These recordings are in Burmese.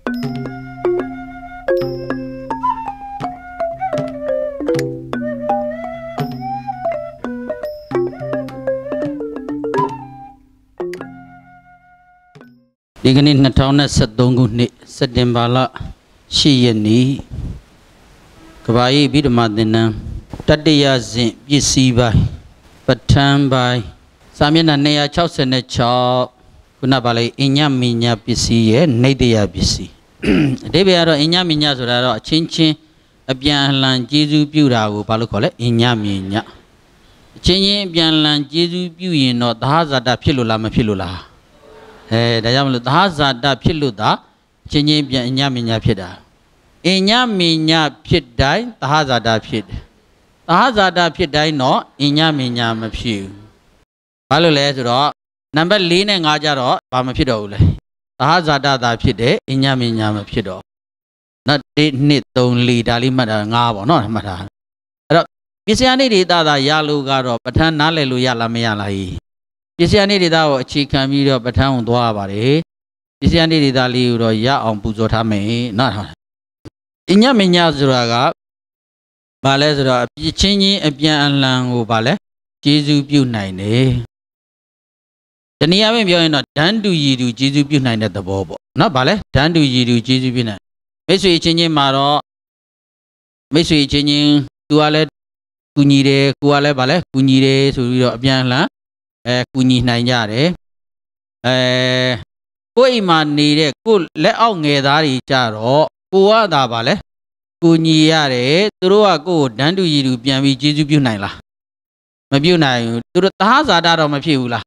ဒီကနေ့2023ခုနှစ်စက်တင်ဘာလ10ရက်နေ့ကဘာဤဗိဓမာသင်္นานတတိယဇင်ပစ္စည်းပိုင်းပဋ္ဌာန်းပိုင်းစာမျက်နှာ266ခုနပါလေအညမညာပစ္စည်းရဲ့နေတရာပစ္စည်းအတိပ္ပယ်ကတော့အညမညာဆိုတာတော့အချင်းချင်းအပြန်အလှန်ကျေးဇူးပြုတာကိုဘာလို့ခေါ်လဲအညမညာအချင်းချင်းအပြန်အလှန်ကျေးဇူးပြုရင်တော့သဟဇာတဖြစ်လို့လားမဖြစ်လို့လားအဲဒါကြောင့်မလို့သဟဇာတဖြစ်လို့သာချင်းချင်းပြန်အညမညာဖြစ်တာအညမညာဖြစ်တိုင်းသဟဇာတဖြစ်တယ်သဟဇာတဖြစ်တိုင်းတော့အညမညာမဖြစ်ဘူးဘာလို့လဲဆိုတော့နံပါတ်၄နဲ့၅ကြတော့ဘာမဖြစ်တော့ဘူးလဲသဟဇာတသာဖြစ်တယ်အညမညာမဖြစ်တော့နော်၁နှစ်၃၄ဒါလေးမှတ်တာ၅ပေါ့နော်မှတ်တာအဲ့တော့ပစ္စယနိဒေတာသာရလို့ကတော့ပဋ္ဌာန်းနားလည်လို့ရလားမရလားဤပစ္စယနိဒေတာကိုအခြေခံပြီးတော့ပဋ္ဌာန်းဝင်သွားရပါတယ်ပစ္စယနိဒေတာလေးကိုတော့ရအောင်ပူဇော်ထားမယ်နော်အညမညာဆိုတာကဘာလဲဆိုတော့အပြစ်ချင်းချင်းအပြန်အလှန်ကိုဘာလဲကျေးဇူးပြုနိုင်တယ်တနည်းအားဖြင့်ပြောရင်တော့ဒန်းတူရည်တူကျေးဇူးပြုနိုင်တဲ့သဘောပေါ့နော်ဗာလဲဒန်းတူရည်တူကျေးဇူးပြုနိုင်မိတ်ဆွေချင်းချင်းမှာတော့မိတ်ဆွေချင်းချင်း तू ကလည်းကူညီတယ်ကိုကလည်းဗာလဲကူညီတယ်ဆိုပြီးတော့အပြန်လှန်အဲကူညီနိုင်ကြတယ်အဲကိုယ့်အိမ်မှာနေတဲ့ကိုလက်အောက်ငယ်သားတွေကြတော့ကိုကသာဗာလဲကူညီရတယ်သူတို့ကကိုယ်ဒန်းတူရည်တူပြန်ပြီးကျေးဇူးပြုနိုင်လားမပြုတ်နိုင်ဘူးသူတို့သဟဇာတာတော့မဖြစ်ဘူးလား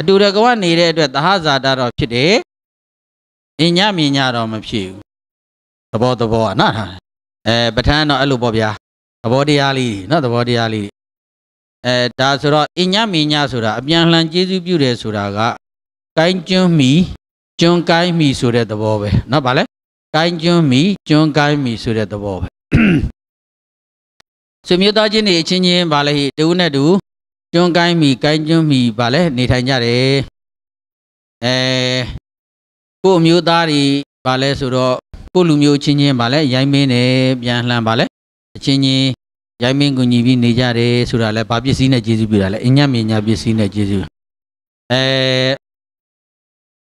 အတူတကွနေတဲ့အတွက်သဟဇာတာတော့ဖြစ်တယ်။အညမြင်ညတော့မဖြစ်ဘူး။သဘောသဘောကနော်။အဲပဋ္ဌာန်းတော့အဲ့လိုပေါ့ဗျာ။သဘောတရားလေးနော်သဘောတရားလေးအဲဒါဆိုတော့အညမြင်ညဆိုတာအပြန်လှန်ကျေးဇူးပြုတယ်ဆိုတာက ကိုင်းကျွန်းမီကျွန်းကိုင်းမီဆိုတဲ့သဘောပဲ။နော်ဗါလဲ။ကိုင်းကျွန်းမီကျွန်းကိုင်းမီဆိုတဲ့သဘောပဲ။ဆွေမျိုးသားချင်းတွေအချင်းချင်းဗါလဲဟိတူနဲ့တူကျွန်းကိုင်းမိကိုင်းကျွန်းမိဗာလဲနေထိုင်ကြတယ်အဲကို့မျိုးသားတွေဗာလဲဆိုတော့ကို့လူမျိုးချင်းချင်းဗာလဲရိုင်းမင်းနဲ့ပြန်လှန်ဗာလဲအချင်းချင်းရိုင်းမင်းကူညီပြီးနေကြတယ်ဆိုတာလဲဗာပစ္စည်းနဲ့ကျေးဇူးပြုတာလဲအညံ့မြညာပစ္စည်းနဲ့ကျေးဇူးအဲယ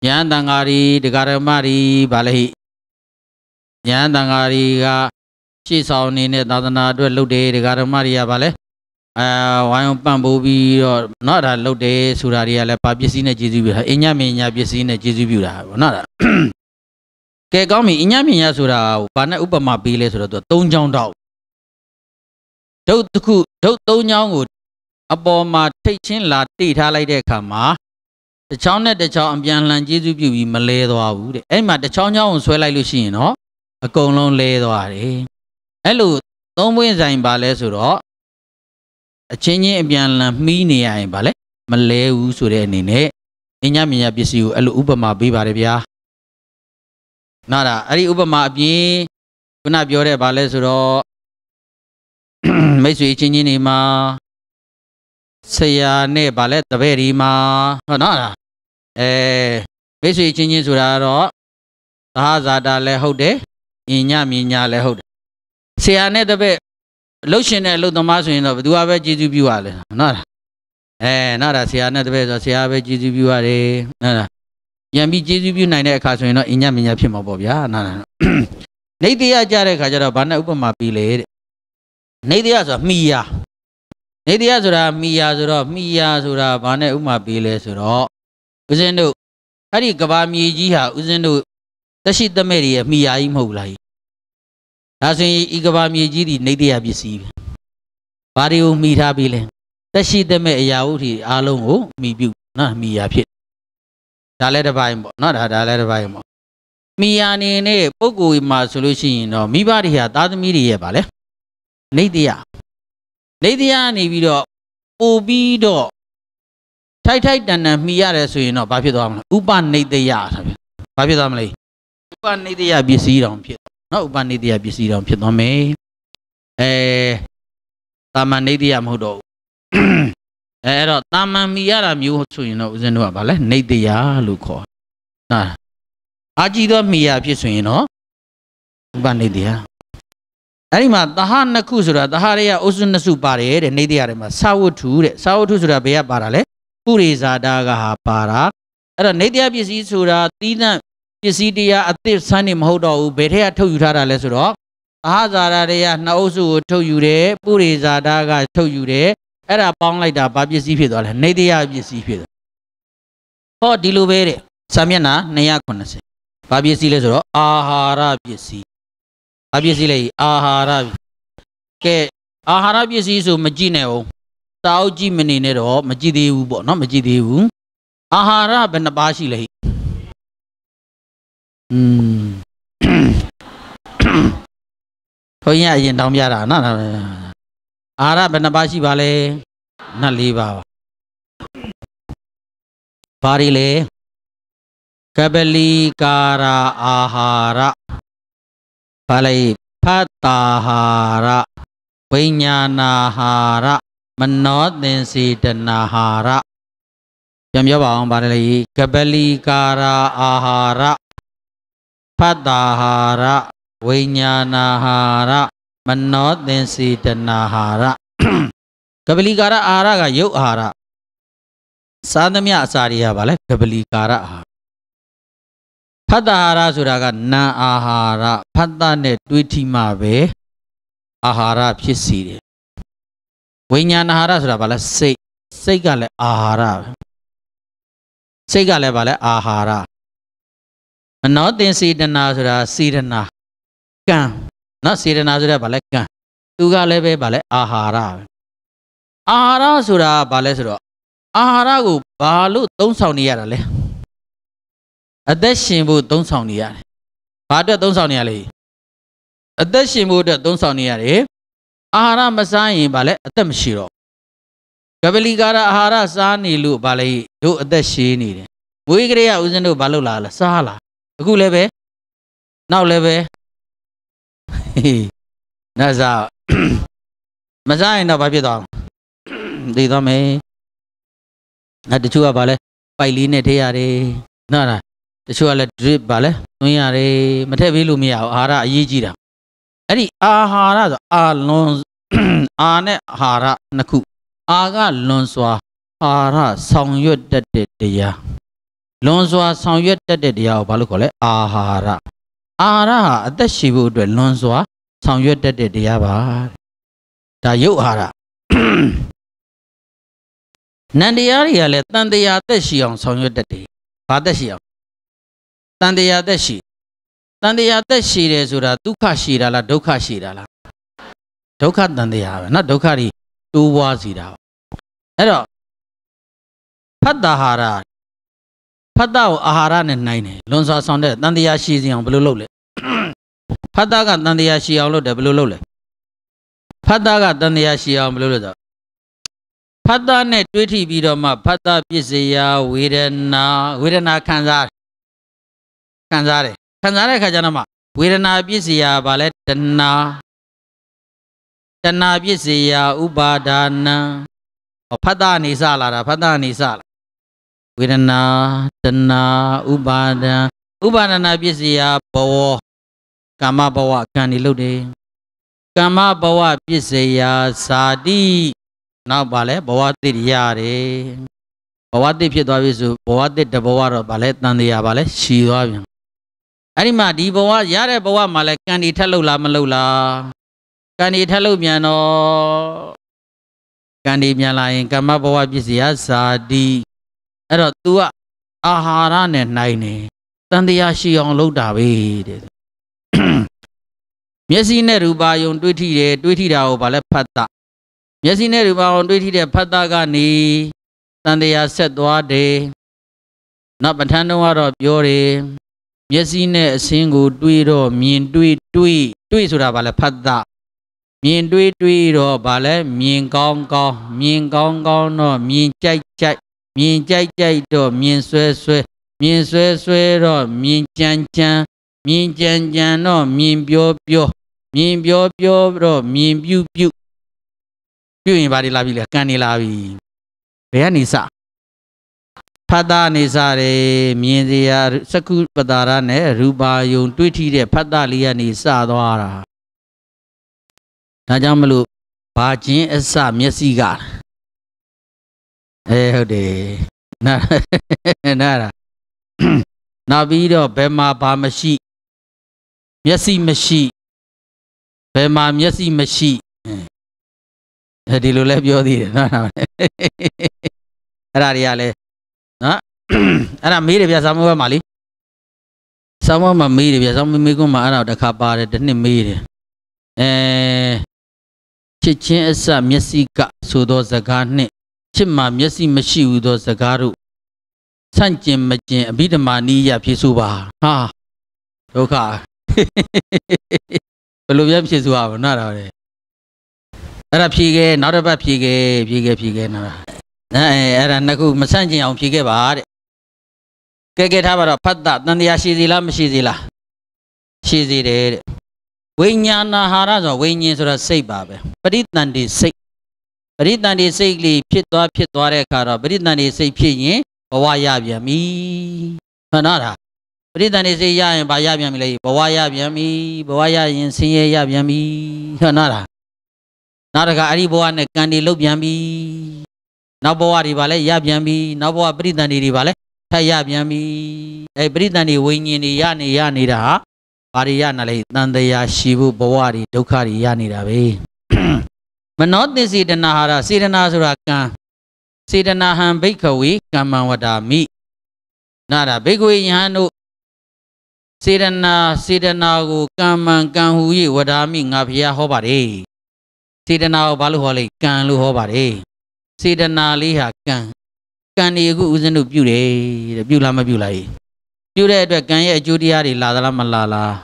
ဟန်တန်ဃာရီဒဂရမရီဗာလဲဟိယဟန်တန်ဃာရီကရှေ့ဆောင်နေတဲ့သာသနာအတွက်လုပ်တယ်ဒဂရမရီကဗာလဲအဲဝိုင်းအောင်ပံ့ပိုးပြီးတော့เนาะဒါလုပ်တယ်ဆိုတာတွေကလည်းဘာပစ္စည်းနဲ့ကျေးဇူးပြုတာအညမင်ညာပစ္စည်းနဲ့ကျေးဇူးပြုတာပေါ့เนาะဒါကဲကောင်းပြီအညမင်ညာဆိုတာဘာနဲ့ဥပမာပေးလဲဆိုတော့သူ၃ချောင်းတော့ဒုတ်တစ်ခုဒုတ်၃ချောင်းကိုအပေါ်မှာထိတ်ချင်းလာတိထားလိုက်တဲ့အခါမှာတစ်ချောင်းနဲ့တစ်ချောင်းအပြန်လှန်ကျေးဇူးပြုပြီးမလဲသွားဘူးတဲ့အဲ့မှာတစ်ချောင်းချောင်းကိုဆွဲလိုက်လို့ရှိရင်တော့အကုန်လုံးလဲသွားတယ်အဲ့လို သုံးပွင့်ဆိုင်ပါလဲဆိုတော့အချင်းချင်းအပြန်လန်မှီးနေရရင်ဗာလဲမလဲဘူးဆိုတဲ့အနေနဲ့အညမြညာပစ္စည်းကိုအဲ့လိုဥပမာပေးပါတယ်ဗျာနားဒါအဲ့ဒီဥပမာအပြင်ခုနပြောတဲ့ဗာလဲဆိုတော့မိတ်ဆွေချင်းချင်းတွေမှာဆရာနဲ့ဗာလဲတပည့်ဒီမှာဟုတ်နော်ဒါအဲမိတ်ဆွေချင်းချင်းဆိုတာတော့သာဇာတာလည်းဟုတ်တယ်အညမြညာလည်းဟုတ်တယ်ဆရာနဲ့တပည့်လှုပ်ရှင်တဲ့အလုပ်သမားဆိုရင်တော့ဘယ်သူကပဲကျေးဇူးပြုရလဲနော်အဲနော်ဒါဆရာနဲ့တပည့်ဆိုဆရာပဲကျေးဇူးပြုရတယ်နော်ဒါပြန်ပြီးကျေးဇူးပြုနိုင်တဲ့အခါဆိုရင်တော့အညမညာဖြစ်မှာပေါ့ဗျာနော်ဒါနေတရားကြတဲ့အခါကျတော့ဘာနဲ့ဥပမာပြီးလဲတဲ့နေတရားဆိုတာမိယာနေတရားဆိုတာမိယာဆိုတော့မိယာဆိုတာဘာနဲ့ဥပမာပြီးလဲဆိုတော့ဦးဇင်းတို့အဲ့ဒီကဘာမြေကြီးဟာဦးဇင်းတို့တရှိတမဲ့တွေရဲ့မိယာကြီးမဟုတ်လားဒါဆိုရင်ဤကဘာမြေကြီးဒီနေတရားပစ္စည်းပဲဘာတွေကိုမိထားပြီလဲတက်ရှိတက်မဲ့အရာဥတီအားလုံးကိုမိပြုနော်မိရာဖြစ်ဒါလည်းတစ်ပိုင်းပေါ့နော်ဒါဒါလည်းတစ်ပိုင်းပေါ့မိယာနေနဲ့ပုဂ္ဂိုလ်မှာဆိုလို့ရှိရင်တော့မိဘတွေဟာသားသမီးတွေရဲ့ပါလေနေတရားနေတရားနေပြီးတော့ပို့ပြီးတော့ထိုက်ထိုက်တန်တန်မိရတယ်ဆိုရင်တော့ဘာဖြစ်သွားမလဲဥပနေတရားဆိုပြီးဘာဖြစ်သွားမလဲဥပနေတရားပစ္စည်းတောင်ဖြစ်နော်ဥပနိတိယပစ္စည်းတော်ဖြစ်သွားမယ်အဲတာမန်နေတိယမဟုတ်တော့ဘူးအဲအဲ့တော့တာမန်မီရတာမျိုးဆိုရင်တော့ဦးဇင်းတို့ကဗာလဲနေတိယလို့ခေါ်ဟာအာကြည်သောမီရဖြစ်ဆိုရင်တော့ဥပနိတိယအဲ့ဒီမှာတဟနှစ်ခုဆိုတာတဟရေယအုစုနှစ်စုပါတယ်တဲ့နေတိယထဲမှာသာဝတ္ထုတဲ့သာဝတ္ထုဆိုတာဘယ်ကပါတာလဲပုရိဇာတာကဟာပါတာအဲ့တော့နေတိယပစ္စည်းဆိုတာသီးသန့်ပစ္စည်းတရားအသစ်ဆန်းနေမဟုတ်တော့ဘူးဘယ်ထက်ကထုတ်ယူထားတာလဲဆိုတော့အာဟာဇာရတွေကနှစ်အုပ်စုကိုထုတ်ယူတယ်ပုရိဇာတာကထုတ်ယူတယ်အဲ့ဒါပေါင်းလိုက်တာဘာပစ္စည်းဖြစ်သွားလဲနေတရားပစ္စည်းဖြစ်သွားဟောဒီလိုပဲတဲ့စာမျက်နှာ290ဘာပစ္စည်းလဲဆိုတော့အာဟာရပစ္စည်းဘာပစ္စည်းလဲအာဟာရကဲအာဟာရပစ္စည်းဆိုမကြည့်နဲ့အောင်စာအုပ်ကြည့်မနေနဲ့တော့မကြည့်သေးဘူးပေါ့နော်မကြည့်သေးဘူးအာဟာရဘယ်နှပါးရှိလဲอืมဘုန်းကြီးအရင်တောင်းပြတာနော်အာရဘယ်နှပါရှိပါလဲ24ပါပါဘာတွေလဲကပလီကာရာ အာဟာရဘာလဲဖတ်တာဟာရဝိညာနာဟာရမနောသင်္စေတနာဟာရပြန်ပြောပါအောင်ဘာလဲကပလီကာရာအာဟာရဖတ်တာဟာရဝိညာဏဟာရ မနောသင်္စီတနာဟာရကပလီကာရအာရကရုပ်အာရစာသမျှအစာတွေကဗာလဲကပလီကာရအာဖတ်တာဟာရဆိုတာက နာအာဟာရဖတ်တာနဲ့တွေးထိမှပဲအာဟာရဖြစ်စီတယ်ဝိညာဏဟာရဆိုတာဗာလဲစိတ်စိတ်ကလည်းအာဟာရစိတ်ကလည်းဗာလဲအာဟာရမနောတင်စေတနာဆိုတာစေတနာကံနော်စေတနာဆိုတာဗာလဲကံသူကလည်းပဲဗာလဲအာဟာရအာဟာရဆိုတာဗာလဲဆိုတော့အာဟာရကိုဘာလို့သုံးဆောင်နေရတာလဲအသက်ရှင်ဖို့သုံးဆောင်နေရတယ်ဘာအတွက်သုံးဆောင်နေရလဲအသက်ရှင်ဖို့အတွက်သုံးဆောင်နေရတယ်အာဟာရမစားရင်ဗာလဲအသက်မရှိတော့ကပလီကာရအာဟာရစားနေလို့ဗာလဲတို့အသက်ရှင်နေတယ်မွေးကလေးကဦးဇင်းတို့ဘာလုပ်လာလဲစားလာအခုလည်းပဲနောက်လည်းပဲနတ်စားမစားရင်တော့ဘာဖြစ်သွားလဲသိသွားမယ်အဲတချို့ကဘာလဲပိုက်လေးနဲ့ထည့်ရတယ်နော်လားတချို့ကလည်း drip ဘာလဲသွင်းရတယ်မထည့်ပေးလို့မရဘူးအာဟာရအရေးကြီးတာအဲ့ဒီအာဟာရဆိုအာလွန်အာနဲ့ဟာရနှစ်ခုအာကလွန်စွာ အာရဆောင်ရွက်တတ်တဲ့တရားလွန်စွာ ဆောင်ရွက်တတ်တဲ့တရားကိုဘာလို့ခေါ်လဲအာဟာရအာဟာရဟာအသက်ရှိဖို့အတွက်လွန်စွာ ဆောင်ရွက်တတ်တဲ့တရားပါဒါရုပ်အာဟာရနန္တရားတွေကလည်းတန်တရားသက်ရှိအောင်ဆောင်ရွက်တတ်တယ်ဘာသက်ရှိအောင်တန်တရားသက်ရှိတန်တရားသက်ရှိတယ်ဆိုတာဒုက္ခရှိတာလားဒုက္ခရှိတာလားဒုက္ခတန်တရားပဲเนาะဒုက္ခတွေတိုးပွားစီတာအဲ့တော့ဖတ်တာဟာရဖတ်တာကိုအာဟာရနဲ့နိုင်တယ်လွန်စွာဆောင်တဲ့တန်တရားရှိစီအောင်ဘယ်လိုလုပ်လဲဖတ်တာကတန်တရားရှိအောင်လုပ်တယ်ဘယ်လိုလုပ်လဲဖတ်တာကတန်တရားရှိအောင်ဘယ်လိုလုပ်လဲဖတ်တာနဲ့တွေးထိပြီးတော့မှဖတ်တာပစ္စယဝေဒနာဝေဒနာခံစားခံစားတယ်ခံစားတဲ့အခါကျတော့မှဝေဒနာပစ္စယဘာလဲတဏတဏပစ္စယဥပါဒါနဖတ်တာနေစလာတာဖတ်တာနေစလာဝေဒနာတဏှာဥပါဒံဥပါဒနာပစ္စည်းဟာဘဝကာမဘဝကံဒီလုပ်တယ်ကာမဘဝပစ္စည်းဟာဇာတိနောက်ပါလဲဘဝတိရတယ်ဘဝတိဖြစ်သွားပြီဆိုဘဝတိတဘဝတော့ဗာလဲတန်တရားဗာလဲရှည်သွားပြန်အဲ့ဒီမှာဒီဘဝရတဲ့ဘဝမှာလဲကံဒီထက်လှုပ်လားမလှုပ်လားကံဒီထက်လှုပ်မြန်တော့ကံဒီမြန်လာရင်ကမ္မဘဝပစ္စည်းဟာဇာတိအဲ့တော့ तू ကအာဟာရနဲ့နိုင်နေတန်တရားရှိအောင်လုပ်တာပဲတဲ့မျက်စိနဲ့ရူပါယုံတွေ့ထိတယ်တွေ့ထိတာကိုဗာလဲဖတ်တာမျက်စိနဲ့ရူပါယုံတွေ့ထိတဲ့ဖတ်တာကနေတန်တရားဆက်သွားတယ်နောက်ပဋ္ဌာန်းတော့ကတော့ပြောတယ်မျက်စိနဲ့အစင်းကိုတွေ့တော့မြင်တွေ့တွေ့တွေ့ဆိုတာဗာလဲဖတ်တာမြင်တွေ့တွေ့တော့ဗာလဲမြင်ကောင်းကောင်းမြင်ကောင်းကောင်းတော့မြင်ကြိုက်မြင်ကြိုက်ကြိုက်တော့မြင်ဆွဲဆွဲ မြင်ဆွဲဆွဲတော့မြင်ကြံကြံမြင်ကြံကြံတော့မြင်ပြောပြောမြင်ပြောပြောတော့မြင်ပြုပြုပြုရင်ဘာတွေလာပြီလဲကံနေလာပြီဘယ်ကနေစဖတ်တာနေစတယ်မြင်စရာစကုပတာရနဲ့ရူပါယုံ တွေ့ထိတဲ့ဖတ်တာလေးကနေစသွားတာဒါကြောင့်မလို့ဘာချင်းအစမျက်စိကအေးဟုတ်တယ်နာနာတာနောက်ပြီးတော့ဘယ်မှာဘာမရှိမျက်စိမရှိဘယ်မှာမျက်စိမရှိအဲဒီလိုလဲပြောသေးတယ်နော်အဲ့ဒါတွေကလဲနော်အဲ့ဒါမေးတယ်ဗျဆောင်းမွေးမှာလीဆောင်းမွေးမှာမေးတယ်ဗျဆောင်းမွေးမေးခွန်းမှာအဲ့ဒါတခါပါတယ်တစ်နှစ်မေးတယ်အဲချစ်ချင်းအစမျက်စိကဆိုသောစကားနှင့်ချစ်မှာမျက်စိမရှိဘူးသောစကားတို့ဆန့်ကျင်မကျင်အဘိဓမ္မာနိယဖြစ်ဆိုပါဟာဒုက္ခဘယ်လိုပြဖြစ်ဆိုရမနာတော့လေအဲ့ဒါဖြေခဲ့နောက်တစ်ပတ်ဖြေခဲ့ဖြေခဲ့ဖြေခဲ့နော်အဲအဲ့ဒါနှစ်ခုမဆန့်ကျင်အောင်ဖြေခဲ့ပါတဲ့ကဲကဲထားပါတော့ဖတ်တတန်တရားရှိသေးလားမရှိသေးလားရှိသေးတယ်တဲ့ဝိညာဏဟာရဆိုဝိညာဉ်ဆိုတာစိတ်ပါပဲပရိတန်တိစိတ်ပရိသန္တိစိတ်လေးဖြစ်သွားဖြစ်သွားတဲ့အခါတော့ပရိသန္တိစိတ်ဖြစ်ရင်ဘဝရပြန်ပြီမှန်တော့လားပရိသန္တိစိတ်ရရင်ဘာရပြန်ပြီလဲဘဝရပြန်ပြီဘဝရရင်ဆင်းရဲရပြန်ပြီမှန်တော့လားနောက်တခါအဲ့ဒီဘဝနဲ့ကံတွေလုတ်ပြန်ပြီနောက်ဘဝတွေဘာလဲရပြန်ပြီနောက်ဘဝပရိသန္တိတွေဘာလဲထပ်ရပြန်ပြီအဲ့ပရိသန္တိဝိညာဉ်တွေရနေရနေတာဟာဘာတွေရနေလဲတန်တရာရှိဖို့ဘဝတွေဒုက္ခတွေရနေတာပဲမနောသစ္စေတနာဟာရစေတနာဆိုတာကံစေတနာဟံဘိခဝေကမ္မဝတာမိနာတာဘိခဝေယဟန်တို့စေတနာစေတနာကိုကမ္မံကံဟူ၍ဝတာမိငါဖျားဟောပါတယ်စေတနာကိုဘာလို့ဟောလဲကံလို့ဟောပါတယ်စေတနာလေးဟာကံကံဒီအခုဦးဇင်းတို့ပြုတယ်တဲ့ပြုလားမပြုလားပြုတဲ့အတွက်ကံရဲ့အကျိုးတရားတွေလာသလားမလာလား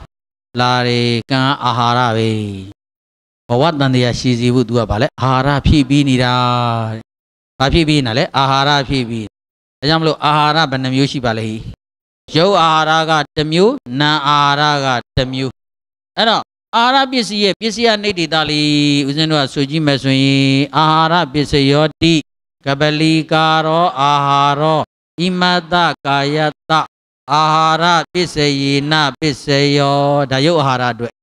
လာတယ်ကံအာဟာရပဲဘဝတန်တရားရှိစီဖို့ तू ကဗာလဲအာဟာရဖြည့်ပြီးနေတာဗာဖြည့်ပြီးနေတာလဲအာဟာရဖြည့်ပြီးဒါကြောင့်မလို့အာဟာရဘယ်နှမျိုးရှိပါလဲရုပ်အာဟာရကတစ်မျိုးနာအာဟာရကတစ်မျိုးအဲ့တော့အာဟာရပစ္စည်းရဲ့ပစ္စည်းအနေတိတာလေးဦးဇင်းတို့ကဆိုကြည့်မယ်ဆိုရင်အာဟာရပစ္စယောတိကပလီကာရောအာဟာရောဣမတကာယတအာဟာရပစ္စယေနပစ္စယောဒါရုပ်အာဟာရအတွက်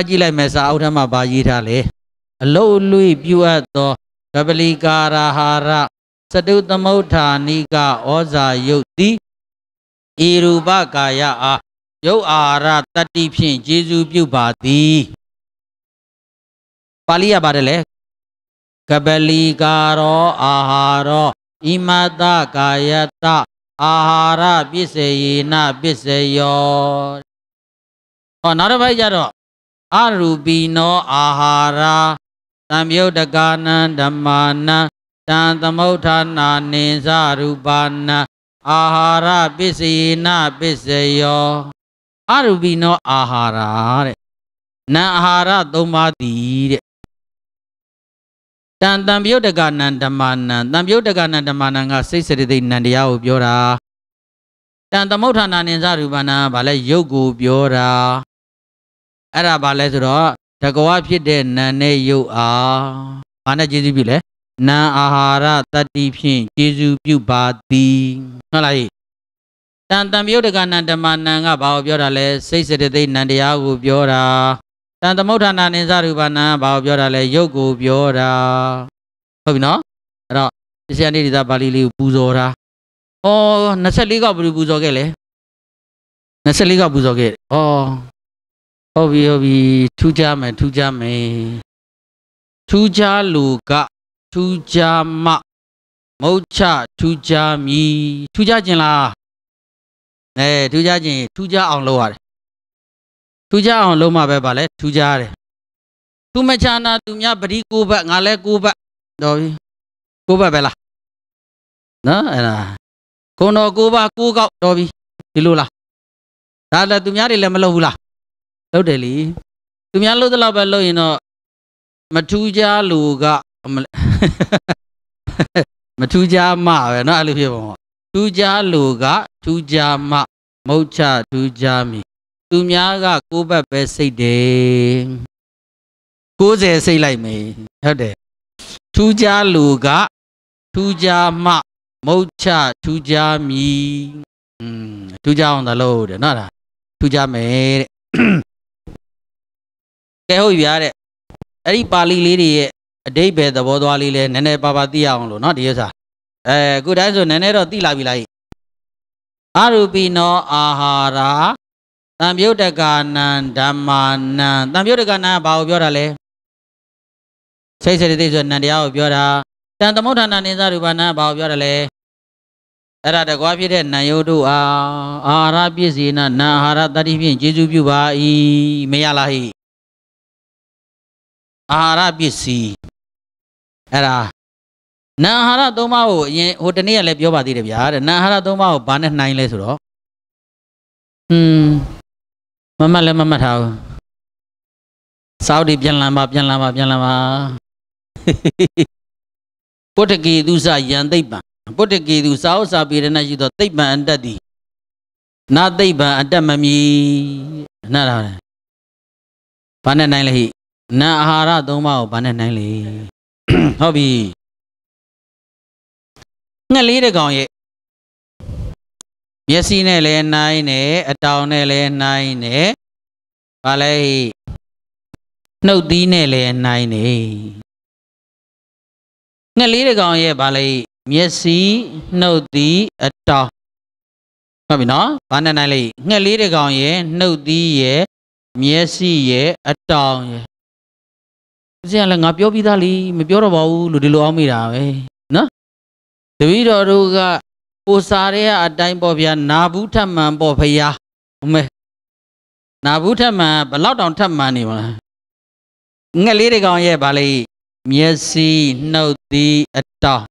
တ်ကြည့်လိုက်မယ်စာအုပ်ထဲမှာဗာရေးထားလေအလုတ်လွိပြုအပ်သောကပလီကာရာဟာရစတုသမုဋ္ဌာနိကဩဇာယုတ်တိဤရူပကာယအားယုတ်အာရတတ္တိဖြင့်ကျေစုပြုပါသည်ပါဠိရပါတယ်လေကပလီကာရောအာဟာရောဣမတကာယတအာဟာရပစ္စယေနပစ္စယောဟောနောက်တစ်ပိုက်ကျတော့အရူပိနောအာဟာရသံယုတ်တကာနံဓမ္မာနံတံသမုဋ္ဌာနာနိသရူပနံအာဟာရပစ္စယေနပစ္စယောအရူပိနောအာဟာရတဲ့နံအာဟာရသုံးပါးသည်တဲ့တန်တံပြုတ်တကနံဓမ္မနံတံပြုတ်တကနံဓမ္မနံကစိတ်စရတိနံတရားကိုပြောတာတန်သမုဋ္ဌာနာနိသရူပနာဗာလဲယုတ်ကိုပြောတာအဲ့ဒါဘာလဲဆိုတော့တကဝဖြစ်တဲ့နာနဲ့ယုတ်အားဘာနဲ့ကျေစုပြုလဲနာအာဟာရတတိဖြင့်ကျေစုပြုပါသည်ဟုတ်လားတန်တံမြုပ်တကနန္တမနံကဘာကိုပြောတာလဲစိတ်စတသိနန္တရားကိုပြောတာတန်သမုဋ္ဌာနာနိသရူပနာဘာကိုပြောတာလဲယုတ်ကိုပြောတာဟုတ်ပြီနော်အဲ့တော့ပစ္စယနိဒိတာပါဠိလေးကိုပူဇော်တာဩ24កောက်ဘယ်လိုပူဇော်ခဲ့လဲ24កောက်ပူဇော်ခဲ့ဩဟုတ်ပြီဟုတ်ပြီထူးကြမယ်ထူးကြမယ်ထူးကြလူကထူးကြမမုတ်ချထူးကြမည်ထူးကြခြင်းလားအဲထူးကြခြင်းထူးကြအောင် လုပ်ရတယ်ထူးကြအောင်လုပ်မှပဲပါလေထူးကြရတယ်သူမချာနာသူများပရိကိုဘက်ငါလဲကိုဘက်တော်ပြီကိုဘက်ပဲလားနော်အဲ့ဒါကိုတော်ကိုဘကိုကောက်တော်ပြီဒီလိုလားဒါလည်းသူများတွေလည်းမလုပ်ဘူးလားလုပ်တယ်လေသူများလုပ်သလောက်ပဲလုပ်ရင်တော့မထူးကြလူကမထူးကြမပဲเนาะအဲ့လိုဖြစ်ပုံပေါ့ထူးကြလူကထူးကြမမဟုတ်ချထူးကြမီသူများက ကိုယ်ဘက်ပဲစိတ်တယ်60စိတ်လိုက်မယ်ဟုတ်တယ်ထူးကြလူကထူးကြမမဟုတ်ချထူးကြမီอืมထူးကြအောင်သာလုပ်တယ်เนาะဒါထူးကြမယ်တဲ့ကဲဟုတ်ပြီဗျာတဲ့အဲ့ဒီပါဠိလေးတွေရဲ့အတိတ်ပဲသဘောသွားလေးလဲနည်းနည်းပါပါသိရအောင်လို့เนาะဒီဥစ္စာအဲခုတိုင်းဆိုနည်းနည်းတော့သိလာပြီလားအာရူပိနောအာဟာရာသံယုတ်တကာနံဓမ္မာနံသံယုတ်တကာနံကဘာကိုပြောတာလဲစိတ်စေတသိက်ဆိုနံတရားကိုပြောတာတန်သမုဋ္ဌာဏနိစ္စရူပနာဘာကိုပြောတာလဲအဲ့ဒါတကွာဖြစ်တဲ့နံယုတ်တို့အာအာဟာရပစ္စည်းနာနံအာဟာရတတိဖြင့်ကျေစုပြုပါ၏မရလားဟိအာဟာရပစ္စည်းအဲ့ဒါနာဟာရသုံးပါးကိုအရင်ဟိုတနေ့ကလည်းပြောပါသေးတယ်ဗျာတဲ့နာဟာရသုံးပါးကိုဘာနဲ့နှိုင်းလဲဆိုတော့ဟွန်းမမလည်းမမထားဘူးစောက်ဒီပြန်လန်ပါပြန်လန်ပါပြန်လန်ပါပုတ္တကေသူစယံသိပ္ပံပုတ္တကေသူစာဥစာပေရဏရှိသောသိပ္ပံအတ္တတိနာသိပ္ပံအတ္တမမီနားလားဘာနဲ့နိုင်လဲဟိနာအာဟာရသုံးပါးကိုဘာနဲ့နိုင်လဲဟုတ်ပြီငှက်လေးတစ်ကောင်ရဲ့မျက်စိနဲ့လည်းနိုင်တယ်အတောင်နဲ့လည်းနိုင်တယ်ဘာလဲနှုတ်သီးနဲ့လည်းနိုင်တယ်ငှက်လေးတစ်ကောင်ရဲ့ဘာလဲမျက်စိနှုတ်သီးအတောင်ဟုတ်ပြီနော်ဘာနဲ့နိုင်လဲငှက်လေးတစ်ကောင်ရဲ့နှုတ်သီးရဲ့မျက်စိရဲ့အတောင်ရဲ့အစင်ကလည်းငါပြောပြီးသားလေမပြောတော့ပါဘူးလို့ဒီလိုအောင်မိတာပဲနော်တပည့်တော်တို့ကပိုစာရဲအတိုင်းပေါ့ဗျာနာဘူးထက်မှန်ပေါ့ဖရာအမေနာဘူးထက်မှန်ဘလောက်တောင်ထက်မှန်နေမလားငှက်လေးတွေကောင်ရဲ့ဗာလေမျက်စိနှုတ်သီးအတောင်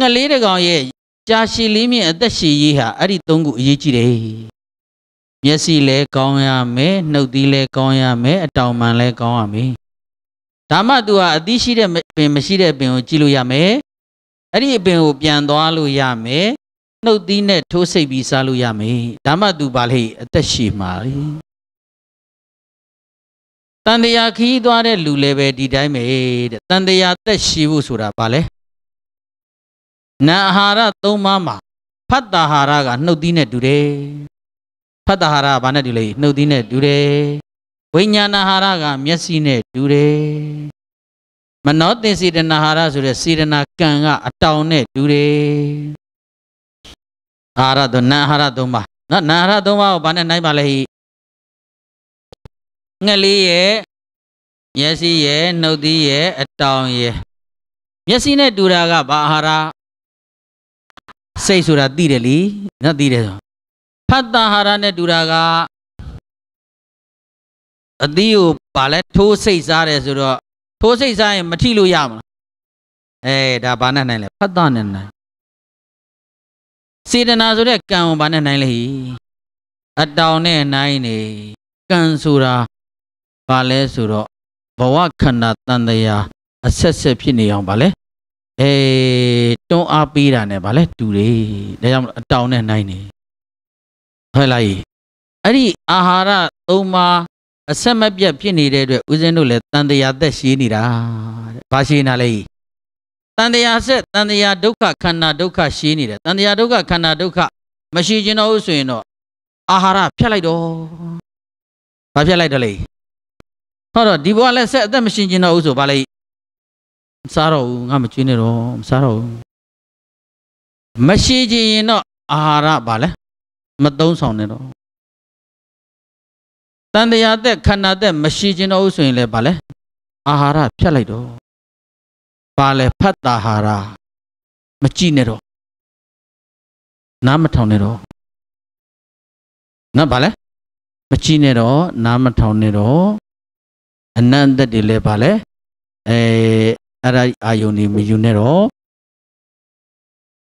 ငှက်လေးတွေကောင်ရဲ့ကြာရှည်လေးမြင့်အသက်ရှည်ရေးဟာအဲ့ဒီသုံးခုအရေးကြီးတယ်မျက်စိလည်းကောင်းရမယ်နှုတ်သီးလည်းကောင်းရမယ်အတောင်ပံလည်းကောင်းရမယ်ဒါမှ तू ဟာအသိရှိတဲ့ပင်မရှိတဲ့ပင်ကိုကြည့်လို့ရမယ်အဲ့ဒီအပင်ကိုပြန်သွားလို့ရမယ်နှုတ်သီးနဲ့ထိုးစိတ်ပြီးစားလို့ရမယ်ဒါမှ तू ပါလေအသက်ရှိမှာလေတန်တရာခီးသွားတဲ့လူလည်းပဲဒီတိုင်းပဲတဲ့တန်တရာသက်ရှိဖို့ဆိုတာဗာလဲနာအာဟာရသုံးပါးမှာဖတ်တာဟာရကနှုတ်သီးနဲ့တူတယ်ဖတ်တာဟာရဘာနဲ့တူလဲနှုတ်သီးနဲ့တူတယ်ဝိညာဏဟာရကမျက်စိနဲ့တူတယ်မနောသင်စေတနာဟာရဆိုတဲ့စေတနာကံကအတောင်နဲ့တူတယ်အာရတော့နာဟာရသုံးပါနော်နာဟာရသုံးပါကိုဘာနဲ့နိုင်ပါလဲငှက်လေးရဲ့မျက်စိရဲ့နှုတ်သီးရဲ့အတောင်ရဲ့မျက်စိနဲ့တူတာကဘာအာဟာရစိတ်ဆိုတာသိတယ်လीနော်သိတယ်ဆိုဖတ်တာဟာရနဲ့တူတာကအသီးကိုဗာလဲထိုးစိတ်စားတယ်ဆိုတော့ထိုးစိတ်စားရင် မထိလို့ရမလားအဲဒါဘာနဲ့နိုင်လဲဖတ်တာနဲ့နိုင်စေတနာဆိုတဲ့ကံကိုဘာနဲ့နိုင်လဲအတောင်နဲ့နိုင်နေကံဆိုတာဘာလဲဆိုတော့ဘဝခန္ဓာတန်တရာအဆက်ဆက်ဖြစ်နေအောင်ဗာလဲအဲတွန်းအားပေးတာနဲ့ဗာလဲတူတယ်ဒါကြောင့်အတောင်နဲ့နိုင်နေထွက်လာ၏အဲ့ဒီအာဟာရသုံးပါးအဆက်မပြတ်ဖြစ်နေတဲ့အတွက်ဦးဇင်းတို့လည်းတန်တရာသက်ရှိနေတာတဲ့ဘာရှိနေလဲတန်တရာဆက်တန်တရာဒုက္ခခန္ဓာဒုက္ခရှိနေတယ်တန်တရာဒုက္ခခန္ဓာဒုက္ခမရှိကျင်တော့ဘူးဆိုရင်တော့အာဟာရဖြတ်လိုက်တော့ဘာဖြတ်လိုက်တော့လဲဟောတော့ဒီဘဝလည်းဆက်အသက်မရှင်ကျင်တော့ဘူးဆိုဘာလဲမစားတော့ဘူးငါမကျွေးနေတော့မစားတော့ဘူးမရှိကျင်ရင်တော့အာဟာရဘာလဲမသုံးဆောင်နဲ့တော့တန်တရားသက်ခန္ဓာသက်မရှိခြင်းတော့ဆိုရင်လည်းဗာလဲအာဟာရဖြတ်လိုက်တော့ဗာလဲဖတ်တာဟာရမကြည့်နဲ့တော့နားမထောင်နဲ့တော့နော်ဗာလဲမကြည့်နဲ့တော့နားမထောင်နဲ့တော့အနန္တတွေလည်းဗာလဲအဲအဲ့ဒါအာယုန်တွေမယူနဲ့တော့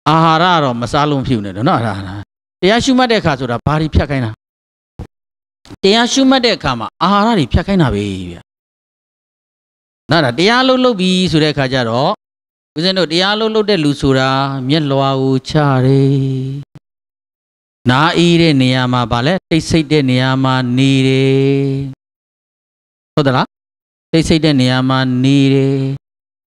အာဟာရတော့မစားလုံးဖြစ်နေတော့နော်အာဟာရတရားရှုမှတ်တဲ့အခါဆိုတာဘာတွေဖြတ်ခိုင်းတာတရားရှုမှတ်တဲ့အခါမှာအာဟာရတွေဖြတ်ခိုင်းတာပဲဗျာနားလားတရားလှုပ်လှုပ်ပြီးဆိုတဲ့အခါကျတော့ဦးဇင်းတို့တရားလှုပ်လှုပ်တဲ့လူဆိုတာမျက်လွာကိုချတယ်နားအေးတဲ့နေရာမှာဗာလဲတိတ်ဆိတ်တဲ့နေရာမှာ နေတယ်ဟုတ်သလားတိတ်ဆိတ်တဲ့နေရာမှာနေတယ်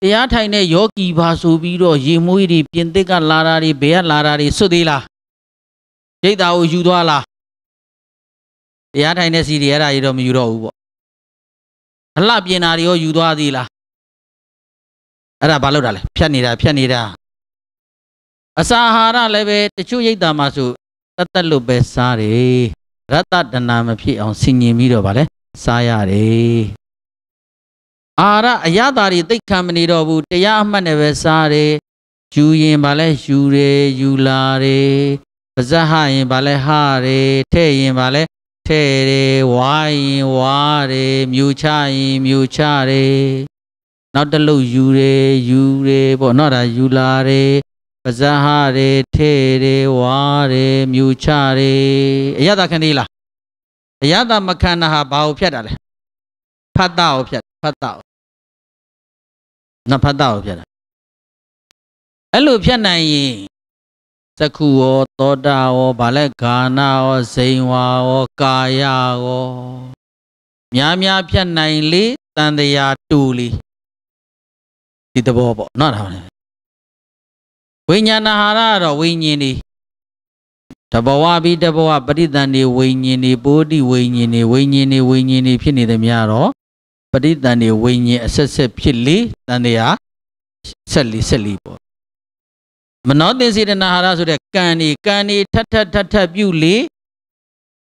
တရားထိုင်တဲ့ယောဂီပါဆိုပြီးတော့ရေမွေးတွေပြင်သစ်ကလာတာတွေဘယ်ကလာတာတွေစွတ်သေးလားရိတ်တာကိုယူသွားလားတရားထိုင်တဲ့စီတွေအဲ့ဒါတွေတော့မယူတော့ဘူးပေါ့အလှပြင်တာတွေရော ယူသွားသေးလားအဲ့ဒါဘာလို့တာလဲဖြတ်နေတာ ဖြတ်နေတာအစာဟာရလည်းပဲတချို့ရိတ်တာမှဆိုတတ်တတ်လို့ပဲစားတယ်ရတ္တဒနာမဖြစ်အောင်ဆင်ញင်ပြီးတော့ဗာလဲစားရတယ်အာရအရတာတွေသိခံမနေတော့ဘူးတရားအမှတ်နဲ့ပဲစားတယ်ယူရင်ဗာလဲယူတယ်ယူလာတယ်ပါဇက်ဟရင်ဗာလဲဟရေထဲ့ရင်ဗာလဲထဲ့ရေဝါရင်ဝါရေမြူချရင်မြူချရေနောက်တလုတ်ယူရေယူရေပေါ့နော်ဒါယူလာရေပါဇက်ဟရေထဲ့ရေဝါရေမြူချရေအရသာခန္ဒီလားအရသာမခန္ဓာဟာဘာကိုဖြတ်တာလဲဖတ်တာကိုဖြတ်ဖတ်တာကိုနဖတ်တာကိုဖြတ်တာအဲ့လိုဖြတ်နိုင်ရင်သက္ခုရောသောတာရောဗာလဲဂာနာရောဇိန်ဝါရောကာယရောများများဖြတ်နိုင်လေတန်တရာတူလီဒီသဘောပေါ့နော်ဒါဝိညာဏဟာရတော့ဝိညာဉ်ဒီတဘဝပြီးတဘဝပရိသန္တိဝိညာဉ်ဒီပိုတိဝိညာဉ်ဒီဝိညာဉ်ဒီဝိညာဉ်ဒီဖြစ်နေသမျှတော့ပရိသန္တိဝိညာဉ်အဆက်ဆက်ဖြစ်လေတန်တရာဆက်လီဆက်လီပေါ့မနောသင်စေတနာဟာရဆိုတဲ့ကံဤကံဤထထထထပြုလေ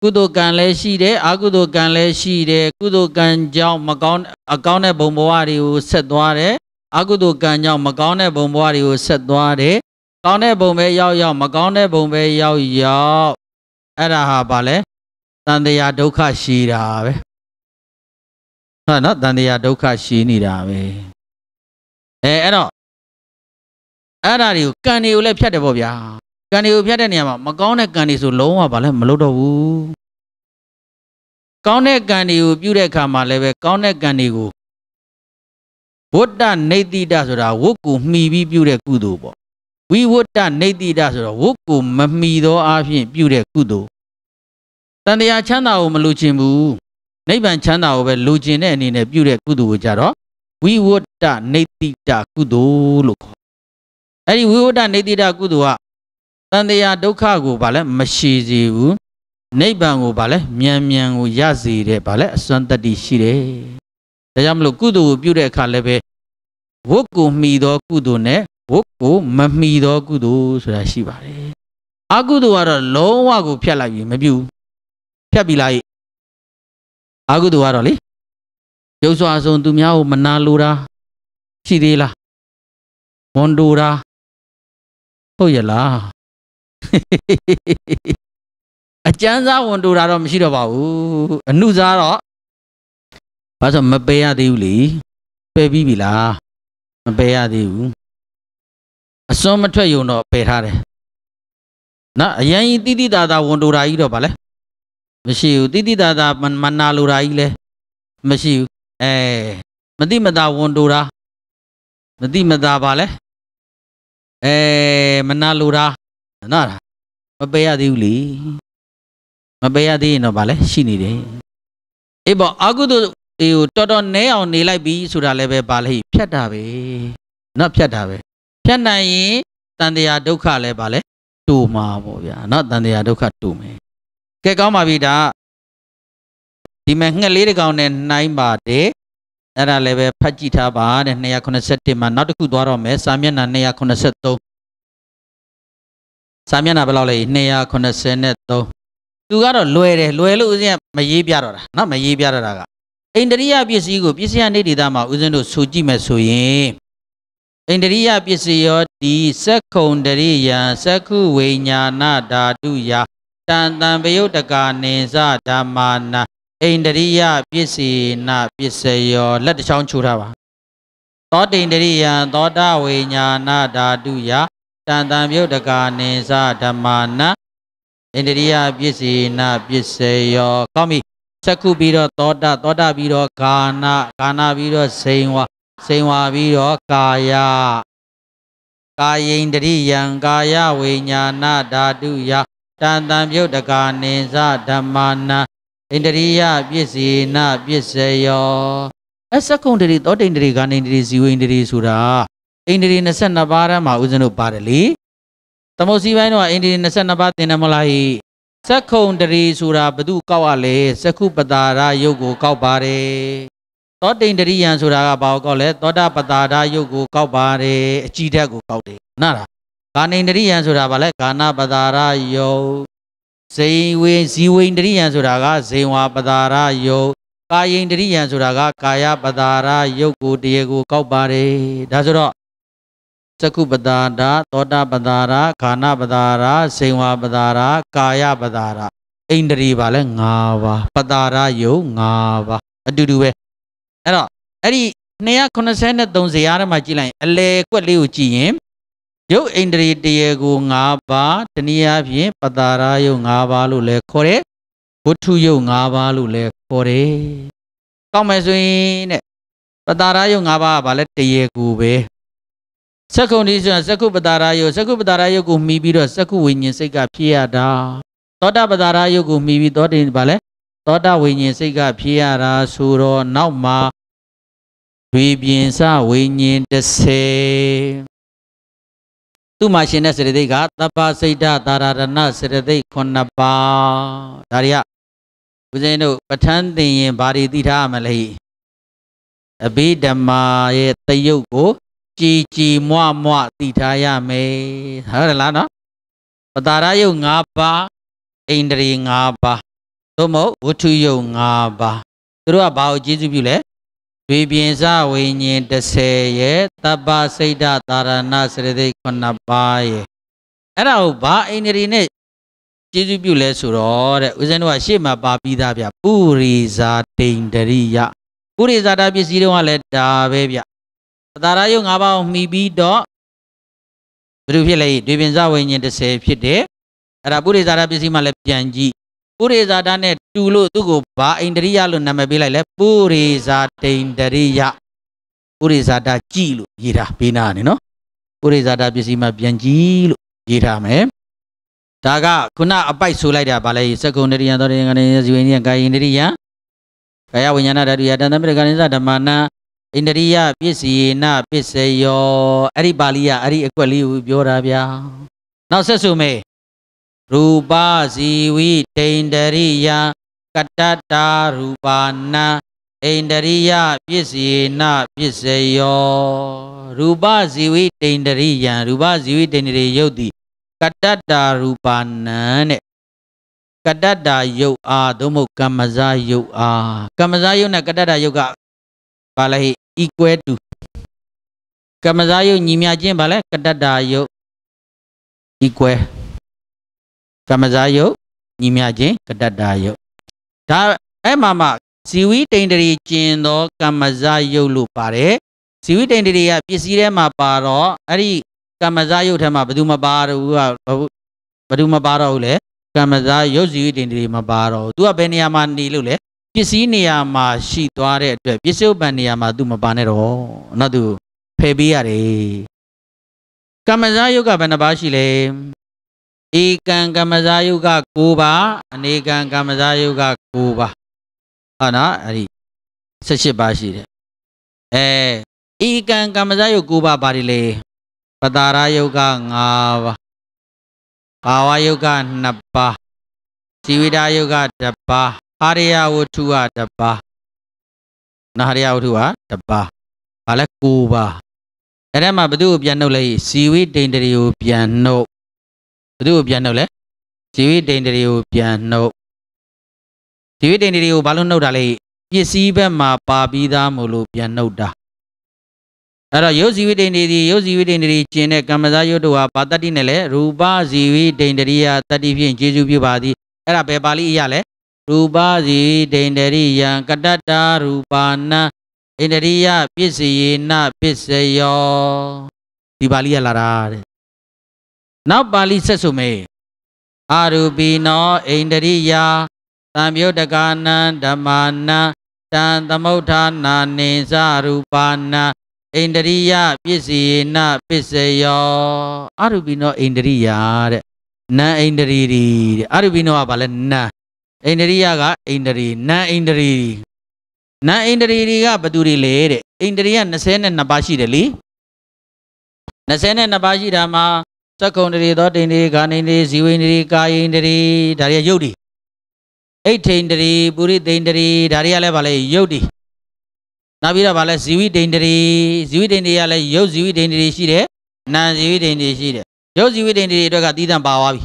ကုသိုလ်ကံလည်းရှိတယ်အကုသိုလ်ကံလည်းရှိတယ်ကုသိုလ်ကံကြောင့်မကောင်းအကောင်းတဲ့ဘုံဘဝတွေကိုဆက်သွားတယ်အကုသိုလ်ကံကြောင့်မကောင်းတဲ့ဘုံဘဝတွေကိုဆက်သွားတယ်ကောင်းတဲ့ဘုံပဲရောက်ရောက်မကောင်းတဲ့ဘုံပဲရောက်ရောက်အဲ့ဒါဟာဘာလဲတန်တရားဒုက္ခရှိတာပဲဟုတ်နော်တန်တရားဒုက္ခရှိနေတာပဲအဲအဲ့တော့အဲ့ဒါတွေကိုကံတွေကိုလည်းဖြတ်တယ်ပေါ့ဗျာကံတွေကိုဖြတ်တဲ့နေရာမှာမကောင်းတဲ့ကံတွေဆိုလုံးဝဘာလဲမလုပ်တော့ဘူးကောင်းတဲ့ကံတွေကိုပြုတဲ့အခါမှာလည်းပဲကောင်းတဲ့ကံတွေကိုဝတ္တနေတိတဆိုတာဝတ်ကိုမှီပြီးပြုတဲ့ကုသိုလ်ပေါ့ဝိဝတ္တနေတိတဆိုတော့ဝတ်ကိုမမှီသောအားဖြင့်ပြုတဲ့ကုသိုလ်တန်တရားချမ်းသာကိုမလိုချင်ဘူးနိဗ္ဗာန်ချမ်းသာကိုပဲလိုချင်တဲ့အနေနဲ့ပြုတဲ့ကုသိုလ်ကိုကြတော့ဝိဝတ္တနေတိတကုသိုလ်လို့ခေါ်အဲ့ဒီဝိဝတ္တနေတိတကုသိုလ်ကတန်တရားဒုက္ခကိုဗာလဲမရှိစေဘူးနိဗ္ဗာန်ကိုဗာလဲမြန်မြန်ကိုရစေတဲ့ဗာလဲအစွမ်းတတ္တိရှိတယ်ဒါကြောင့်မလို့ကုသိုလ်ကို ပြုတဲ့အခါလည်းပဲဝတ်ကိုမှီသော ကုသိုလ်နဲ့ဝတ်ကိုမမှီသောကုသိုလ်ဆိုတာရှိပါတယ်အကုသိုလ်ကတော့လုံးဝကို ဖြတ်လိုက်ပြီမပြုဖြတ်ပြီလားအကုသိုလ်ကတော့လေရုပ်စွာအဆုံးသူများကိုမနာလိုတာရှိသေးလားဝန်တိုတာဟုတ်ရလားအကျမ်းစားဝန်တူတာတော့မရှိတော့ပါဘူးအမှုစားတော့ဘာလို့မပယ်ရသေးဘူးလေပယ်ပြီးပြီလားမပယ်ရသေးဘူးအစွန်းမထွက်ယုံတော့ပယ်ထားတယ်နော်အရင်ကြီးတိတိတာတာဝန်တူတာကြီးတော့ဗာလဲမရှိဘူးတိတိတာတာမနာလိုတာကြီးလဲမရှိဘူးအဲမတိမတာဝန်တူတာမတိမတာဗာလဲအဲမနာလိုတာနော်မပယ်ရသေးဘူးလေမပယ်ရသေးရင်တော့ဗာလဲရှိနေတယ်အေးပေါ့အာကုသို့ဒီကိုတော်တော်နဲအောင်နေလိုက်ပြီဆိုတာလည်းပဲဗာလဲဖြတ်တာပဲနော်ဖြတ်တာပဲဖြတ်နိုင်ရင်တန်တရားဒုက္ခလည်းဗာလဲတူမှာပေါ့ဗျာနော်တန်တရားဒုက္ခတူမယ်ကဲကောင်းပါပြီဒါဒီမဲ့ငှက်လေးတစ်ကောင်နဲ့နှိုင်းပါတယ်အဲ့ဒါလည်းပဲဖတ်ကြည့်ထားပါတဲ့287မှာနောက်တစ်ခုသွားတော့မယ်စာမျက်နှာ283စာမျက်နှာဘယ်လောက်လဲ283သူကတော့လွယ်တယ်လွယ်လို့ဦးဇင်းကမရေးပြတော့တာနော်မရေးပြတော့တာကအိန္ဒြိယပစ္စည်းကိုပစ္စယနေဒေတာမှာဦးဇင်းတို့ဆိုကြည့်မယ်ဆိုရင်အိန္ဒြိယပစ္စည်းရောဒီစက္ခုံတရိယံစက္ခုဝိညာဏဓာတုယတန်တံပယုတ်တကာနိသဓမ္မာနာဣန္ဒရိယပစ္စည်းနာပစ္စယောလက်တစ်ချောင်းခြူထားပါသောတိန္ဒရိယံသောတဝိညာဏဓာတုယတန်တံမြုပ်တကာနိသဓမ္မာနဣန္ဒရိယပစ္စည်းနာပစ္စယော ကောင်းပြီစက္ခုပြီးတော့သောတသောတပြီးတော့ဂာနဂာနပြီးတော့ဇိန်ဝါဇိန်ဝါပြီးတော့ကာယကာယိန္ဒရိယံကာယဝိညာဏဓာတုယတန်တံမြုပ်တကာနိသဓမ္မာနဣန္ဒရိယပစ္စည်းနာပစ္စယောအစကုံတရီသောတိန္ဒရီဂာနိန္ဒရီဇီဝိန္ဒရီဆိုတာဣန္ဒရီ22ပါးရမှာဦးဇင်းတို့ပါတယ်လေသမုတ်စီပိုင်းတော့ဣန္ဒရီ22ပါးသင်တယ်မလားဟိစက္ခုံတရီဆိုတာဘသူကောက်ရလဲစက္ခုပတာရယုတ်ကိုကောက်ပါတယ်သောတိန္ဒရိယံဆိုတာကဘာကိုကောက်လဲသောတာပတာရယုတ်ကိုကောက်ပါတယ်အကြည်ဓာတ်ကိုကောက်တယ်နားလားဂာနိန္ဒရိယံဆိုတာဘာလဲဂာနာပတာရယုတ်ဇိဝေဇီဝိန္ဒရိယံဆိုတာကဇိဝါပတာရယုတ်ကာယိန္ဒရိယံဆိုတာကကာယပတာရယုတ်ကိုတရေကိုကောက်ပါတယ်ဒါဆိုတော့သကုပတာဒသောတာပတာရခာနာပတာရဇိဝါပတာရကာယပတာရအိန္ဒြေပါလဲ၅ပါးပတာရယုတ်၅ပါးအတူတူပဲအဲ့တော့အဲ့ဒီ283ဇေယျထဲမှာကြည့်လိုက်အလေကွက်လေးကိုကြည့်ရင်ရုပ်အိန္ဒြေတရားကို၅ပါးတနည်းအားဖြင့်ပတာရယုတ်၅ပါးလို့လည်းခေါ်တယ်ဝတ္ထုယုတ်၅ပါးလို့လည်းခေါ်တယ်။ကောက်မယ်ဆိုရင်တဲ့ပတာရယုတ်၅ပါးကဘာလဲတရားကိုပဲစက္ကုန်ဒီဆိုရင်စက္ကုပတာရယုတ်စက္ကုပတာရယုတ်ကိုမှီပြီးတော့စက္ကုဝိညာဉ်စိတ်ကဖြစ်ရတာ သောတာပတာရယုတ်ကိုမှီပြီးသောတင်ဘာလဲသောတာဝိညာဉ်စိတ်ကဖြစ်ရတာဆိုတော့နောက်မှာဝိပြင်စဝိညာဉ်30သူ့မှာရှင်တဲ့စေတသိက်ကသဗ္ဗစိတ်တသာရဏစေတသိက်9ပါးဒါတွေကဦးဇင်းတို့ပဋ္ဌာန်းသင်ရင်ဘာတွေသိထားရမလဲအဘိဓမ္မာရဲ့တယုတ်ကို ကြည်ကြည်မွမွသိထားရမယ်ဟုတ်တယ်လားနော်ပတာရယုတ်5ပါးဣန္ဒြေ5ပါးသို့မဟုတ်ဝဋ္ထုယုတ်5ပါးသူတို့ကဘာကိုကျေးဇူးပြုလဲဝိပင်စဝိညာဉ်30ရဲ့တပ္ပစိတ်ဓာတာရဏစရတိ9ပါးရဲ့အဲ့ဒါကိုဘာအိန္ဒြေနဲ့ကျေးဇူးပြုလဲဆိုတော့တဲ့ဦးဇင်းတို့ကရှေ့မှာပါပြီးသားဗျပုရိဇာတိန္ဒရိယပုရိဇာတာပစ္စည်းတွေကလည်းဒါပဲဗျသာရယုတ်၅ပါးကိုမှီပြီးတော့ဘယ်လိုဖြစ်လဲဒီပင်စဝိညာဉ်30ဖြစ်တယ်အဲ့ဒါပုရိဇာတာပစ္စည်းမှလည်းပြန်ကြည့်ပုရိဇာတာနဲ့တူလို့သူ့ကိုဘာအိန္ဒြိယလို့နာမည်ပေးလိုက်လဲပုရိဇာတိန္ဒြိယပုရိဇာတာကြည်လို့ရေးတာပေးနာနေနော်ပုရိဇာတာပစ္စည်းမှာပြန်ကြည်လို့ရေးထားမယ်ဒါကခုနအပိုက်ဆိုလိုက်တာဗာလဲစကုဏရိယသောတေငဏိယဇိဝိနိယကာယိန္ဒြိယကာယဝိညာဏဓာတုယတန်တမိတကဏိသဓမ္မနာဣန္ဒြိယပစ္စယေနပစ္စယောအဲ့ဒီပါဠိကအဲ့ဒီအကွက်လေးကိုပြောတာဗျာနောက်ဆက်ဆိုမယ်ရူပဇီဝိဒိန္ဒရိယကတ္တတာရူပါဏဣန္ဒရိယပစ္စယေနပစ္စယော ရူပဇီဝိဒိန္ဒရိယံရူပဇီဝိဒိန္ဒရိယုတ်တိကတ္တတာရူပါဏံတဲ့ကတ္တတာယုတ်အားသို့မဟုတ်ကမ္မဇာယုတ်အားကမ္မဇာယုတ်နဲ့ကတ္တတာယုတ်ကဘာလဲ equal to ကမ္မဇာယုတ်ညီမျှခြင်းဘာလဲကတ္တတာယုတ် equal ကမဇာယုတ်ညီမြခြင်းကတတ္တာယုတ်ဒါအဲ့မှာမှဇီဝိတိန်တရီကျင်သောကမဇာယုတ်လို့ပါတယ်ဇီဝိတိန်တရီကပစ္စည်းထဲမှာပါတော့အဲ့ဒီကမဇာယုတ်ထဲမှာဘယ်သူမပါတော့ဘူးကဘယ်သူမပါတော့ဘူးလေကမဇာယုတ်ဇီဝိတိန်တရီမပါတော့ဘူးသူကဘယ်နေရာမှာနေလို့လဲပစ္စည်းနေရာမှာရှိသွားတဲ့အတွက်ပစ္စည်းဥပ္ပန်နေရာမှာသူမပါနဲ့တော့နောက်သူဖယ်ပေးရတယ်ကမဇာယုတ်ကဘယ်နှပါရှိလဲဧကံကမ္မဇာယုက9ပါးအနေကံကမ္မဇာယုက9ပါးဟုတ်နော်အဲ့ဒီ18ပါးရှိတယ်အဲဧကံကမ္မဇာယု9ပါးပါတယ်လေပတာရယုက9ပါးဘာဝယုက2ပါးဇီဝိတာယုက1ပါးဟာရိယဝတ္ထုက1ပါးနာဟာရိယဝတ္ထုက1ပါးဘာလဲ9ပါးအဲ့ဒါမှဘသူ့ကိုပြန်နှုတ်လဲဇီဝိတိန်တရီကိုပြန်နှုတ်ဘသူ့ကိုပြန်နှုတ်လဲဇီဝိတ္တိန္ဒြေကိုပြန်နှုတ်ဇီဝိတ္တိန္ဒြေကိုဘာလို့နှုတ်တာလဲပစ္စည်းဘက်မှာပါပြီးသားမို့လို့ပြန်နှုတ်တာအဲ့တော့ယုတ်ဇီဝိတ္တိန္ဒြေဒီယုတ်ဇီဝိတ္တိန္ဒြေကျင်တဲ့ကမ္မဇာယုတ်တို့ဟာဘာတတ္တိနဲ့လဲရူပဇီဝိတ္တိန္ဒြေယတတ္တိဖြင့်ကျေစုပြုပါသည်အဲ့ဒါဘယ်ပါဠိအရာလဲရူပဇီဒိန္ဒရိယံကတတ္တာ ရူပါဏဣန္ဒရိယပစ္စယေနပစ္စယောဒီပါဠိရလာတာတဲ့နောက်ပါဠိဆက်ဆိုမယ်အာရူပိနောဣန္ဒရိယသံယုတကာနံဓမ္မာနံတံသမုဋ္ဌာနာနိသရူပါနံဣန္ဒရိယပစ္စယေနပစ္စယောအာရူပိနောဣန္ဒရိယတဲ့နံဣန္ဒရီတဲ့အာရူပိနောကဘာလဲနံဣန္ဒရိယကဣန္ဒရီနံဣန္ဒရီနံဣန္ဒရီတွေကဘသူတွေလဲတဲ့ဣန္ဒရီက22ပါးရှိတယ်လ ी22 ပါးရှိတာမှာသက္ကုံတရီသောတိန်တရီဂာနိန်တရီဇီဝိန်တရီကာယိန်တရီဒါတွေကယုတ်ဒီအိဋ္ဌိန်တရီပုရိသိန်တရီဒါတွေကလည်းဗာလဲယုတ်ဒီနောက်ပြီးတော့ဗာလဲဇီဝိတိန်တရီဇီဝိတိန်တရီကလည်းယုတ်ဇီဝိတိန်တရီရှိတယ်နာဇီဝိတိန်တရီရှိတယ်ယုတ်ဇီဝိတိန်တရီအတွက်ကသီးသန့်ပါသွားပြီ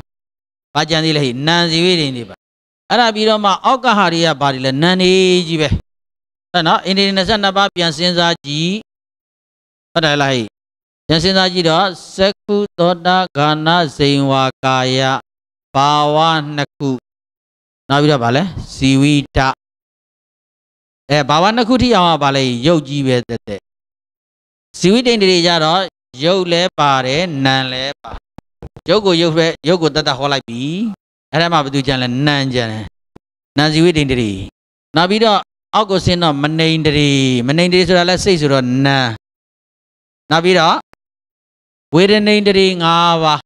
ဘာကြံသေးလဲဟိနာဇီဝိတိန်တရီပါအဲ့ဒါပြီးတော့မှအောက်ကဟာတွေကဗာဒီလဲနန်နေကြီးပဲအဲ့နော်အင်းဒီ22ပါးပြန်စဉ်းစားကြည့်ဟုတ်တယ်လားဟိပြန်စဉ်းစားကြည့်တော့သက္ပုသောတာဂာနာဇိန်ဝါကာယဘာဝနှစ်ခုနောက်ပြီးတော့ဗာလဲဇီဝိတအဲဘာဝနှစ်ခုထိအောင်ဗာလဲရုပ်ကြီးပဲတဲ့တဲ့ဇီဝိတိန်တွေကြတော့ရုပ်လဲပါတယ်နာမ်လဲပါရုပ်ကိုရုပ်ပဲရုပ်ကိုတတ်တတ်ဟောလိုက်ပြီအဲ့ဒါမှဘာသူကြံလဲနာမ်ကြံတယ်နာမ်ဇီဝိတိန်တွေနောက်ပြီးတော့အောက်ကိုဆင်းတော့မနေန်တွေမနေန်တွေဆိုတာလဲစိတ်ဆိုတော့နာမ်နောက်ပြီးတော့ဝေဒနိန္ဒြေ၅ပါး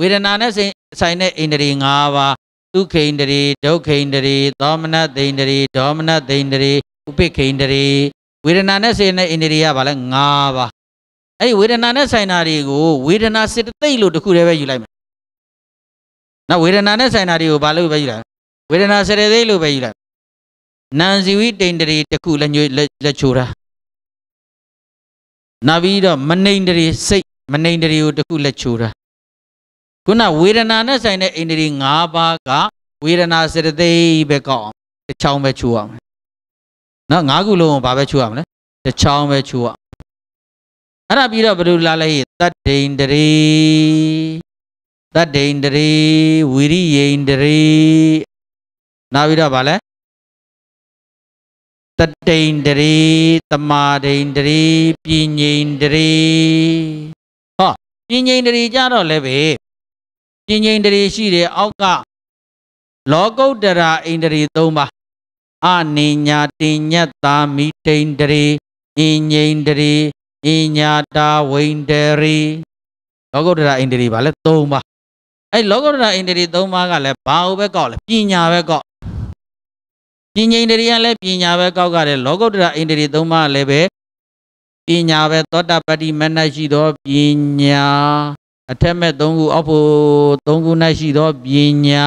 ဝေဒနာနဲ့ဆိုင်တဲ့ဣန္ဒြေ၅ပါးဒုက္ခိန္ဒြေဒုက္ခိန္ဒြေသောမနတိန္ဒြေဒေါမနတိန္ဒြေဥပိ္ခိန္ဒြေဝေဒနာနဲ့ဆိုင်တဲ့ဣန္ဒြေကဘာလဲ၅ပါးအဲ့ဒီဝေဒနာနဲ့ဆိုင်တာတွေကိုဝေဒနာစစ်သိက်လို့တခုတည်းပဲယူလိုက်မယ်နော်ဝေဒနာနဲ့ဆိုင်တာတွေကိုဘာလို့ပဲယူလိုက်ဝေဒနာစရသိက်လို့ပဲယူလိုက်နံဇီဝိတိန္ဒြေတခုလက်ညွှလက်ချိုးတာနောက်ပြီးတော့မနိန္ဒြေစိတ်မနှိမ်တရီကိုတစ်ခုလက်ချိုးတာခုနဝေဒနာနဲ့ဆိုင်တဲ့အိန္ဒြေ၅ပါးကဝေဒနာစရသိပဲကောက်အောင်တစ်ချောင်းပဲချိုးအောင်နော်၅ခုလုံးကိုဘာပဲချိုးအောင်လဲတစ်ချောင်းပဲချိုးအောင်အဲ့ဒါပြီးတော့ဘယ်လိုလာလဲသတ္တိန္ဒြေသတ္တိန္ဒြေဝိရိယန္ဒြေနောက်ပြီးတော့ဗာလဲတတိန္ဒြေတမာဒိန္ဒြေပညိန္ဒြေပြင်းငိမ့်တရီကြတော့လည်းပဲပြင်းငိမ့်တရီရှိတဲ့အောက်က လောကုတ္တရာအိန္ဒြေ၃ပါးအနိညာတင်ညတ်တာမိတိန္ဒြေအင်းငိမ့်တရီအညာတာဝိန္ဒြေလောကုတ္တရာအိန္ဒြေပါလဲ၃ပါးအဲ့လောကုတ္တရာအိန္ဒြေ၃ပါးကလည်းဘာဟုတ်ပဲကောက်လဲပညာပဲကောက်ပညာဣန္ဒြေကလည်းပညာပဲကောက်ကြတယ်လောကုတ္တရာဣန္ဒြေသုံးပါးလည်းပဲပညာပဲသောတာပတိမနရှိသောပညာအထက်မဲ့၃ခုအောက်ဖို့၃ခု၌ရှိသောပညာ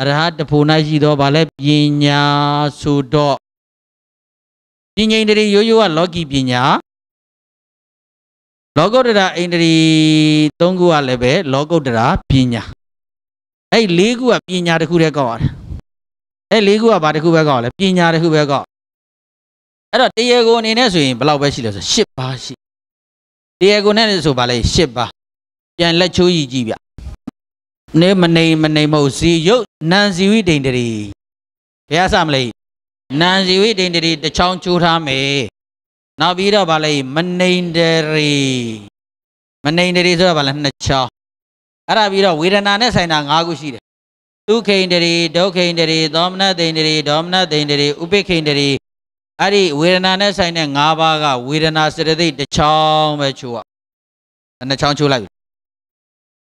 အရဟတဖို့၌ရှိသောဗာလဲပညာဆိုတော့ပညာဣန္ဒြေရိုးရိုးကလောကီပညာလောကုတ္တရာဣန္ဒြေ၃ခုကလည်းပဲလောကုတ္တရာပညာအဲ့၄ခုကပညာတစ်ခုတည်းကောက်ရတယ်အဲ့၄ခုကဘာတစ်ခုပဲကောက်ရလဲပညာတစ်ခုပဲကောက်အဲ့တော့တရားကိုအနေနဲ့ဆိုရင်ဘယ်လောက်ပဲရှိလဲဆို10ပါးရှိတရားကိုနဲ့ဆိုပါလေ10ပါးပြန်လက်ချိုးကြည့်ကြည့်ဗျနေမနေမနေမဟုတ်စီယုတ်နန်စီဝိဒိန္တရီဘယ်အစမလဲနန်စီဝိဒိန္တရီတစ်ချောင်းချိုးထားမယ်နောက်ပြီးတော့ဗာလေမနေန္တရီမနေန္တရီဆိုတော့ဗာလေနှစ်ချောင်းအဲ့ဒါပြီးတော့ဝေဒနာနဲ့ဆိုင်တာ၅ခုရှိတယ်ဒုက္ခိန္တရီဒုက္ခိန္တရီသောမနတိန္တရီဒေါမနတိန္တရီဥပိ္ခိန္တရီအဲ့ဒီဝေဒနာနဲ့ဆိုင်တဲ့၅ပါးကဝေဒနာစရသိတစ်ချောင်းပဲချိုးอ่ะနှစ်ချောင်းချိုးလိုက်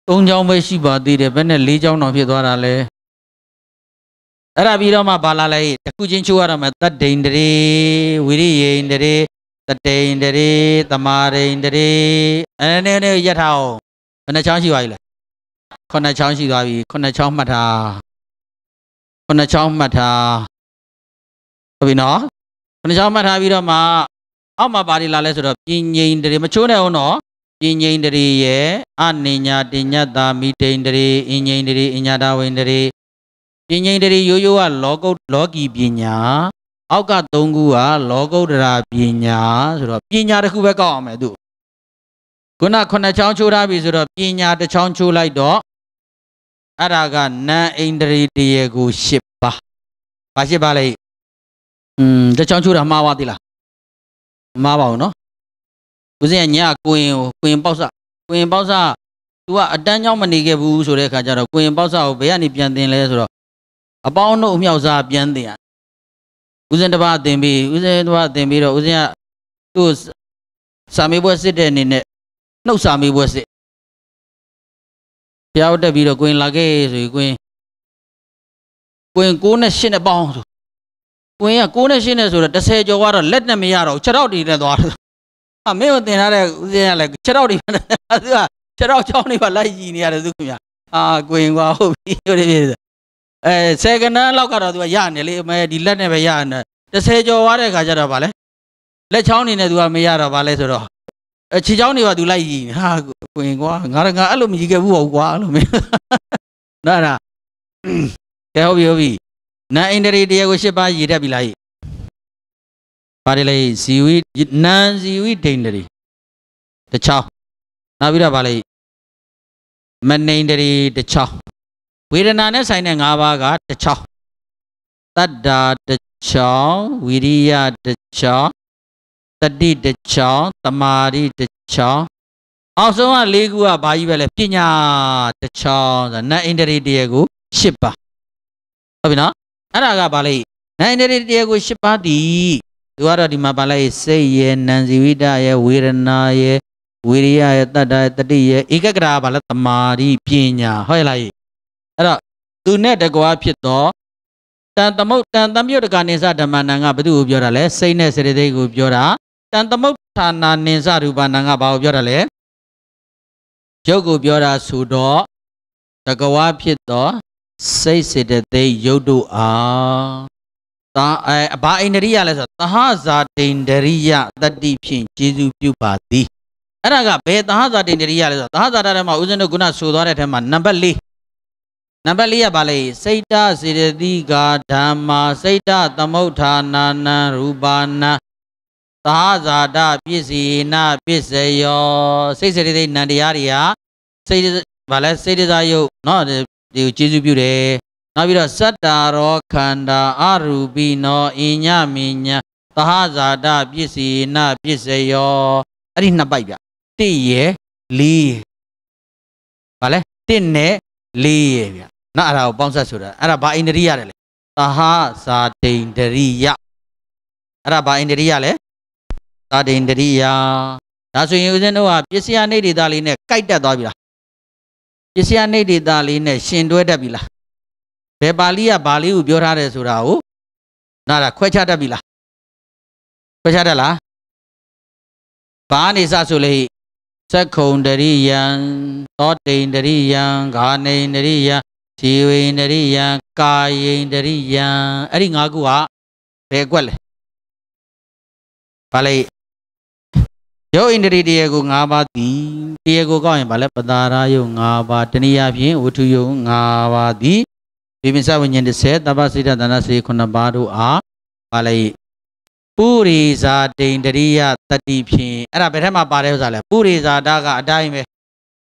သုံးချောင်းပဲရှိပါသေးတယ်ဘယ်နဲ့၄ချောင်းတော့ဖြစ်သွားတာလဲအဲ့ဒါပြီးတော့မှဘာလာလဲတခုချင်းချိုးရတော့မယ်တတ်ဒိန်တရေဝိရိယိန်တရေတတိန်တရေတမာရိန်တရေအဲ့နဲ့နဲ့ရထားအောင်ဘယ်နှချောင်းရှိသွားပြီလဲခုနှစ်ချောင်းရှိသွားပြီခုနှစ်ချောင်းမှတ်ထားခုနှစ်ချောင်းမှတ်ထားဟုတ်ပြီနော်ခုနှစ်ချောင်းမှတ်ထားပြီးတော့မှအောက်မှာပါလာလဲဆိုတော့ပြင်းငိန်တရေမချိုးနဲ့အောင်နော်ပြင်းငိန်တရေရဲ့အနိညာတင်ညတာမိတိန်တရေအင်ငိန်တရေအညာတာဝင်တရေပြင်းငိန်တရေရိုးရိုးကလောကုတ်လောကီပညာအောက်က၃ခုကလောကုတ္တရာပညာဆိုတော့ပညာတစ်ခုပဲကောက်အောင်မယ်သူခုနခုနှစ်ချောင်းချိုးထားပြီဆိုတော့ပညာတစ်ချောင်းချိုးလိုက်တော့အဲ့ဒါကနံအိန္ဒြေတရေကို၈ပါးပါ၈ပါးလိုက်อืมတချောင်းချိုးတာမှားသွားသေးလားမှားပါဘူးเนาะဦးဇင်းကညကိုရင်ကိုရင်ပေါက်စကိုရင်ပေါက်စ तू ကအတန်းကြောင်းမနေခဲ့ဘူးဆိုတဲ့အခါကျတော့ကိုရင်ပေါက်စကိုဘယ်ကနေပြန်တင်လဲဆိုတော့အပေါင်းတို့အမြောက်စားပြန်တင်ရဦးဇင်းတစ်ပါးတင်ပြီးဦးဇင်းတစ်ပါးတင်ပြီးတော့ဦးဇင်းကသူ့စာမေးပွဲစစ်တဲ့အနေနဲ့နှုတ်စာမေးပွဲစစ်ဖျားတက်ပြီးတော့ကိုရင်လာခဲ့ဆိုပြီးကိုရင်ကိုရင်6နဲ့8နဲ့ပေါင်းဆိုကိုင်းက6နဲ့8နဲ့ဆိုတော့10ကျော်ကတော့လက်နဲ့မရတော့ခြေထောက်တည်နဲ့သွားတယ်အမေကိုတင်ထားတဲ့ဦးဇင်းကလည်း6တော့ဒီသူက6တော့ချောင်းနေပါလိုက်ကြည့်နေရတယ်သူခင်ဗျာအာကိုရင်ကွာဟုတ်ပြီဟိုဒီပြည်အဲ10ကနန်းလောက်ကတော့သူကရနေလေမဲဒီလက်နဲ့ပဲရနေ30ကျော်သွားတဲ့ခါကျတော့ဗာလဲလက်ချောင်းနေနဲ့သူကမရတော့ဗာလဲဆိုတော့အချီချောင်းနေပါသူလိုက်ကြည့်နေဟာကိုရင်ကွာငါငါအဲ့လိုမကြည့်ခဲ့ဘူးပေါ့ကွာအဲ့လိုမင်းနားနာကဲဟုတ်ပြီဟုတ်ပြီနာဣန္ဒြေတရားကို၈ပါးရည်တတ်ပြီလား။ပါတယ်လေဇီဝိနာဇီဝိဒိန္ဒြေတခြားနောက်ပြီးတော့ဗာလေမနိန္ဒြေတခြားဝေဒနာနဲ့ဆိုင်တဲ့၅ပါးကတခြားတတ္တာတခြားဝိရိယတခြားတတိတခြားတမာတိတခြားအောက်ဆုံးက၄ခုကဘာကြီးပဲလဲပညာတခြားဆိုတာနတ်ဣန္ဒြေတရားကို၈ပါးဟုတ်ပြီနော်အဲ့ဒါကဘာလဲနိုင်တဲ့တရားကို၈ပါးတည်သူကတော့ဒီမှာဘာလဲစိတ်ရဲ့နံစီဝိတရဲ့ဝေဒနာရဲ့ဝိရိယရဲ့တတ္တရဲ့တတိရဲ့ဧကဂရာဘာလဲတမာတိပညာဟုတ်လားအဲ့တော့သူနဲ့တကွာဖြစ်တော့တန်သမုတ်တန်သမယုတ်တကနိစ္စဓမ္မနံကဘု து ကိုပြောတာလဲစိတ်နဲ့စေတသိက်ကိုပြောတာတန်သမုတ်ဌာနာနိစ္စရူပနံကဘာကိုပြောတာလဲရုပ်ကိုပြောတာဆိုတော့တကွာဖြစ်တော့စိတ်စေတသိက်ရုပ်တို့အားသာအဘာအိန္ဒရိယလဲဆိုသဟဇာတိန္ဒရိယတတိဖြင့်ကျေစုပြုပါသည်အဲ့ဒါကဘယ်သဟဇာတိန္ဒရိယလဲဆိုသဟဇာတာထဲမှာဦးဇင်းတို့ခုနဆိုသွားတဲ့ထဲမှာနံပါတ်၄နံပါတ်၄ကဘာလဲစိတ်တစေတသိကဓမ္မာစိတ်တသမုဋ္ဌာနာနံရူပါနာသာဇာတပစ္စည်းနာပစ္စယောစိတ်စေတသိက်နံတရားတွေကစိတ်ဘာလဲစေတသာယုတ်เนาะဒီကိုကျေးဇူးပြုတယ်နောက်ပြီးတော့စတ္တာရောခန္ဓာအရူပိနောအိညမိညာသဟဇာတပစ္စည်းနာပစ္စယောအဲ့ဒီနှစ်ပိုက်ပြတစ်ရယ်လေးဗာလဲတစ်နဲ့လေးရယ်ဗျနော်အဲ့ဒါကိုပေါင်းဆက်ဆိုတာအဲ့ဒါဘာအိန္ဒြိယလဲသဟဇာတိန္ဒြိယအဲ့ဒါဘာအိန္ဒြိယလဲသာတိန္ဒြိယဒါဆိုရင်ဦးဇင်းတို့ကပစ္စယနိဒိတာလေးနဲ့ကြိုက်တက်သွားပြီလားပစ္စယနိဋ္ဌိတာလေးနဲ့ရှင်တွဲတတ်ပြီလားဘယ်ပါဠိကဘာလေးကိုပြောထားတယ်ဆိုတာကိုနားလားခွဲခြားတတ်ပြီလားခွဲခြားတတ်လားဘာနေစဆိုလေသက္ခုံတရိယံသောတိန်တရိယံဂာနေတရိယံဇီဝိန်တရိယံကာယိန်တရိယံအဲ့ဒီ၅ခုကဘယ်ကွက်လဲဘာလဲယောဣန္ဒြိတရားကို၅ပါးသည်တရားကိုကောက်ရင်ဗာလဲပတာရာယု၅ပါးတဏှာဖြင့်ဝိထုယု၅ပါးသည်ဝိပင်္စဝိညာဉ်30တပ္ပစိတ္တသနာစေ9ပါးတို့အားဗာလဲပုရိဇာဒိန္ဒရိယတတိဖြင့်အဲ့ဒါဘယ်ထက်မှပါတဲ့ဥစ္စာလဲပုရိဇာဒကအတိုင်းပဲဘယ်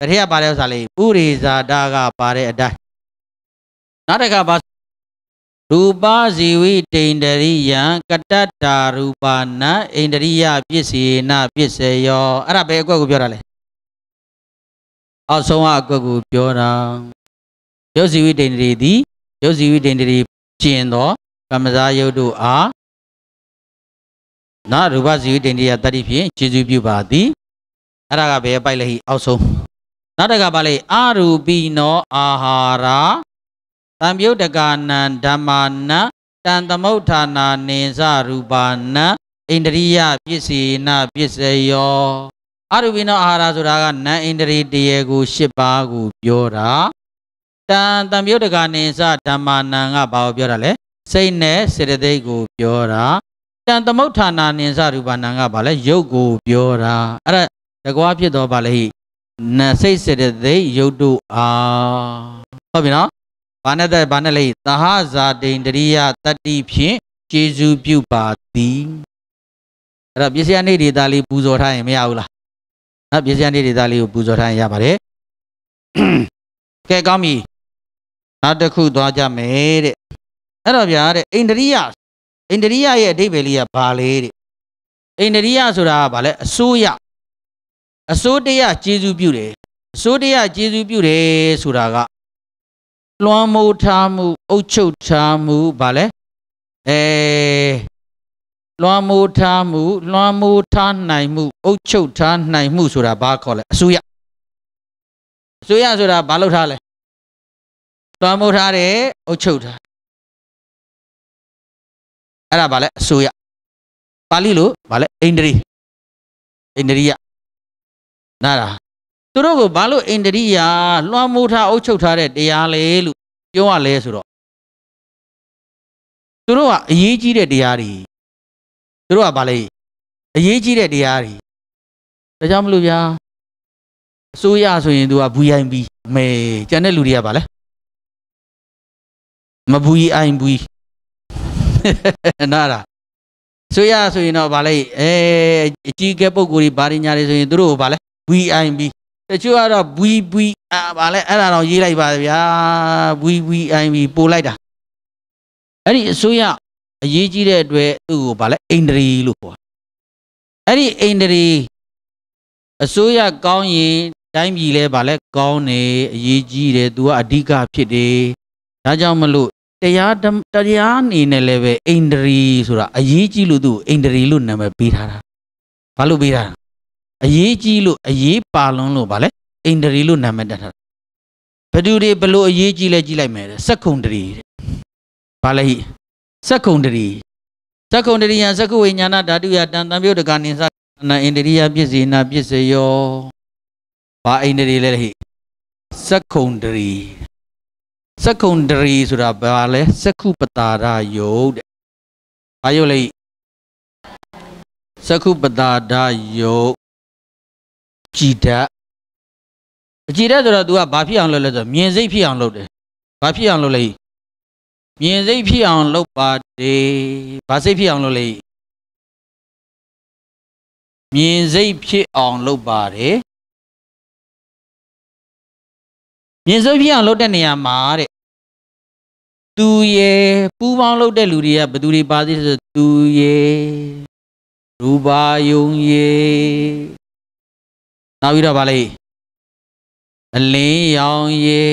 ထက်ကပါတဲ့ဥစ္စာလဲပုရိဇာဒကပါတဲ့အတိုင်းနောက်တစ်ခါဗာရူပဇီဝိတန္တရိယံကတတ္တာရူပနာဣန္ဒရိယပစ္စယေနပစ္စယောအဲ့ဒါဘယ်အကွက်ကိုပြောတာလဲအောက်ဆုံးကအကွက်ကိုပြောတာရုပ်ဇီဝိတန္တရိသည်ရုပ်ဇီဝိတန္တရိကျင်သောကမ္မဇာယုတ်တို့အားနာရူပဇီဝိတန္တရိယတတိဖြင့်ခြေစုပြုပါသည်အဲ့ဒါကဘယ်အပိုက်လဲဟိအောက်ဆုံးနောက်တစ်ခါပါလေအရူပိနော အာဟာရာသံယုတ်တကာနံဓမ္မာနံတန်သမုဋ္ဌာနာနိသရူပါနံဣန္ဒြိယပစ္စည်းနာပစ္စယောအရူပိနောအာဟာရဆိုတာကနံဣန္ဒြိတရေကို၈ပါးကို ပြောတာတန်သံယုတ်တကာနိသဓမ္မာနံကဘာကိုပြောတာလဲစိတ်နဲ့စေတသိက်ကို ပြောတာတန်သမုဋ္ဌာနာနိသရူပါနံကဘာလဲယုတ်ကိုပြောတာအဲ့ဒါတကွာဖြစ်တော့ဗာလေနစိတ်စေတသိက်ယုတ်တုအာဟုတ်ပြီနော်ဘာနဲ့တဲ့ဘာနဲ့လဲသဟဇာတိန်တရိယတတ္တိဖြင့်ကျေစုပြုပါသည်အဲ့တော့ပစ္စယနေဒေတာလေးပူဇော်ထားရင်မရဘူးလားနော်ပစ္စယနေဒေတာလေးကိုပူဇော်ထားရင်ရပါတယ်ကဲကောင်းပြီနောက်တစ်ခုသွားကြမယ်တဲ့အဲ့တော့ဗျာတဲ့အိန္ဒြိယအိန္ဒြိယရဲ့အဓိပ္ပာယ်လေးကဘာလဲတဲ့အိန္ဒြိယဆိုတာကဘာလဲအစိုးရအစိုးတရားကျေးဇူးပြုတယ်အစိုးတရားကျေးဇူးပြုတယ်ဆိုတာကလွှမ်းမိုးထားမှုအုပ်ချုပ်ထားမှုဗာလဲအဲလွှမ်းမိုးထားမှုလွှမ်းမိုးထားနိုင်မှုအုပ်ချုပ်ထားနိုင်မှုဆိုတာဘာခေါ်လဲအစိုးရအစိုးရဆိုတာဘာလုပ်ထားလဲလွှမ်းမိုးထားတယ်အုပ်ချုပ်ထားအဲ့ဒါဘာလဲအစိုးရပါဠိလိုဘာလဲအိန္ဒြိအိန္ဒြိယနားလားသူတို့ကိုဘာလို့အိန္ဒြိယလွှမ်းမိုးထားအုပ်ချုပ်ထားတဲ့တရားလဲလို့ပြောရလဲဆိုတော့သူတို့ကအရေးကြီးတဲ့တရားတွေသူတို့ကဘာလဲအရေးကြီးတဲ့တရားတွေဒါကြောင့်မလို့ဗျာအစိုးရဆိုရင်သူက VIP မဲကျန်တဲ့လူတွေကဘာလဲမဘူးအိုင်ဘူးနားလားဆိုရဆိုရင်တော့ဗာလေအဲအကြီးကဲပုံကိုယ်တွေဗာရညာတွေဆိုရင်တို့ကိုဗာလေ VIP တချို့ကတော့ဘွီဘွီအာဗာလဲအဲ့ဒါတော့ရေးလိုက်ပါဗျာဘွီဘွီအိုင်ဘီပို့လိုက်တာအဲ့ဒီအစိုးရအရေးကြီးတဲ့အတွက်သူ့ကိုဗာလဲအိန္ဒြေလို့ခေါ်အဲ့ဒီအိန္ဒြေအစိုးရကောင်းရင် တိုင်းပြည်လဲဗာလဲကောင်းနေအရေးကြီးတယ်သူကအဓိကဖြစ်တယ်ဒါကြောင့်မလို့တရားတရားအနေနဲ့လည်းပဲအိန္ဒြေဆိုတာအရေးကြီးလို့သူ့ကိုအိန္ဒြေလို့နာမည်ပေးထားတာဘာလို့ပေးထားတာအရေးကြီးလို့အရေးပါလွန်းလို့ဗာလဲအိန္ဒြေလို့နာမည်တက်ထားဘသူတွေဘလို့အရေးကြီးလဲကြီးလိုက်မယ်တဲ့စက်ခုံတရီတဲ့ဗာလဲဟိစက်ခုံတရီစက်ခုံတရီယံစက်ခုဝိညာဏဓာတုယတန်တံပြုတ်တကနိစ္စနာအိန္ဒြိယပစ္စည်းနာပစ္စယောဘာအိန္ဒြေလဲဟိစက်ခုံတရီစက်ခုံတရီဆိုတာဘာလဲစက်ခုပတာရယုတ်တဲ့ဘာယုတ်လဲစကုပတာဒယုတ်ကြည်ဓာတ်အကြည်ဓာတ်ဆိုတော့ तू ကဘာဖြစ်အောင်လုပ်လဲဆိုမြင်စိတ်ဖြစ်အောင်လုပ်တယ်ဘာဖြစ်အောင်လုပ်လဲမြင်စိတ်ဖြစ်အောင်လုပ်ပါတယ်ဘာစိတ်ဖြစ်အောင်လုပ်လဲမြင်စိတ်ဖြစ်အောင်လုပ်ပါတယ်မြင်စိတ်ဖြစ်အောင်လုပ်တဲ့နေရာမှာတဲ့သူရေပူပေါင်းလုပ်တဲ့လူတွေကဘသူတွေပါသေးဆိုသူရေရူပါယုံရေနောက်ပြီးတော့ဗာလေအလင်းရောင်ရေ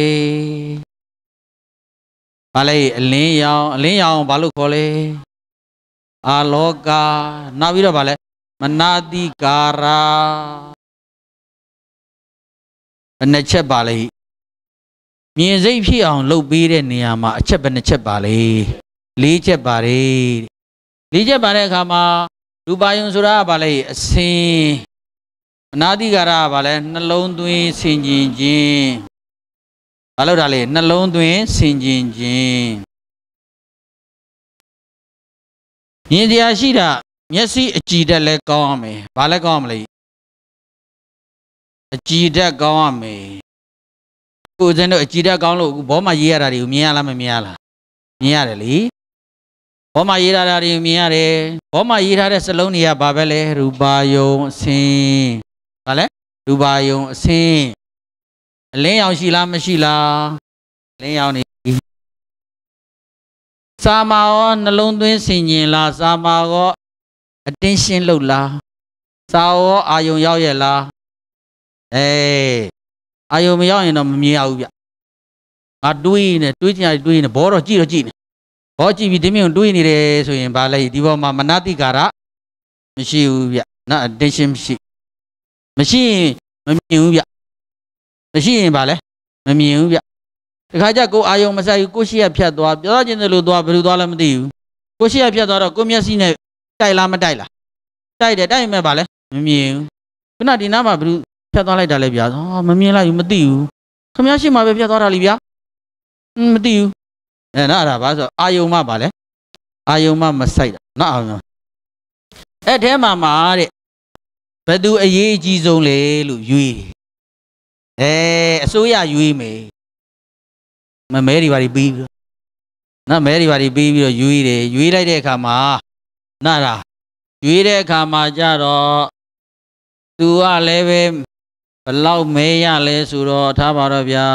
ဗာလေအလင်းရောင်အလင်းရောင်ဘာလို့ခေါ်လဲအာလောကနောက်ပြီးတော့ဗာလေမနာတိကာရာဘယ်နှချက်ပါလဲမြင်စိတ်ဖြစ်အောင်လုပ်ပေးတဲ့နေရာမှာအချက်ဘယ်နှချက်ပါလဲ၄ချက်ပါတယ်၄ချက်ပါတဲ့အခါမှာရူပါယုံဆိုတာကဗာလေအစင်အနာတိကာရကဘာလဲနှလုံးသွင်းဆင်ခြင်ခြင်းဘာလို့ဒါလဲနှလုံးသွင်းဆင်ခြင်ခြင်းမြင်တရားရှိတာ မျက်စိအကြည်တက်လဲကောင်းရမယ်ဘာလဲကောင်းမလဲအကြည်တက်ကောင်းရမယ်ကိုယ်စင်းတို့အကြည်တက်ကောင်းလို့ဘောမှာရေးရတာတွေကိုမြင်ရလားမမြင်ရလားမြင်ရတယ်လေဘောမှာရေးထားတာတွေမြင်ရတယ်ဘောမှာရေးထားတဲ့စလုံးတွေကဘာပဲလဲရူပါယုံအစင်းရူပါယုံအစင်းအလင်းရောင်ရှိလားမရှိလားအလင်းရောင်နေစာမာရောနှလုံးသွင်းဆင်ញင်လားစာမာရော attention လုပ်လားစာရောအာယုံရောက်ရဲ့လားအေးအာယုံမရောက်ရင်တော့မမြင်ရဘူးဗျငါတွေးနေတွေးကြည့်တွေးနေဘောတော့ကြည့်တော့ကြည့်နေဘောကြည့်ပြီးဒီမျိုးတွေးနေတယ်ဆိုရင်ဗာလဲဒီဘောမှာမနတိကာရမရှိဘူးဗျနော် attention မရှိမရှိရင်မမြင်ဘူးဗျမရှိရင်ဗာလဲမမြင်ဘူးဗျတခါကျကိုအာယုံမဆိုင်ကိုရှိရဖြတ်သွားပြောချင်းတယ်လို့သွားဘယ်လိုသွားလဲမသိဘူးကိုရှိရဖြတ်သွားတော့ကိုမျက်စိနဲ့တိုက်လားမတိုက်လားတိုက်တယ်တိုက်ရင်မဲ့ဗာလဲမမြင်ဘူးခုနဒီနားမှာဘယ်လိုဖြတ်သွားလိုက်တာလဲဗျာဟောမမြင်လိုက်ဘူးမသိဘူးခမရရှိမှာပဲဖြတ်သွားတာလीဗျာမသိဘူးအဲနော်အဲ့ဒါဗာဆိုအာယုံမှဗာလဲအာယုံမှမဆိုင်တာနော်အဲထဲမှာမှာတဲ့ဘသူအရေးအကြီးဆုံးလဲလို့ရွေးတယ်အဲအစိုးရရွေးမယ်မမဲတွေပါတွေပြီးပြီးနော်မဲတွေပါတွေပြီးပြီးတော့ရွေးတယ်ရွေးလိုက်တဲ့အခါမှာနာတာရွေးတဲ့အခါမှာကြတော့သူကလည်းပဲဘလောက်မဲရလဲဆိုတော့ထားပါတော့ဗျာ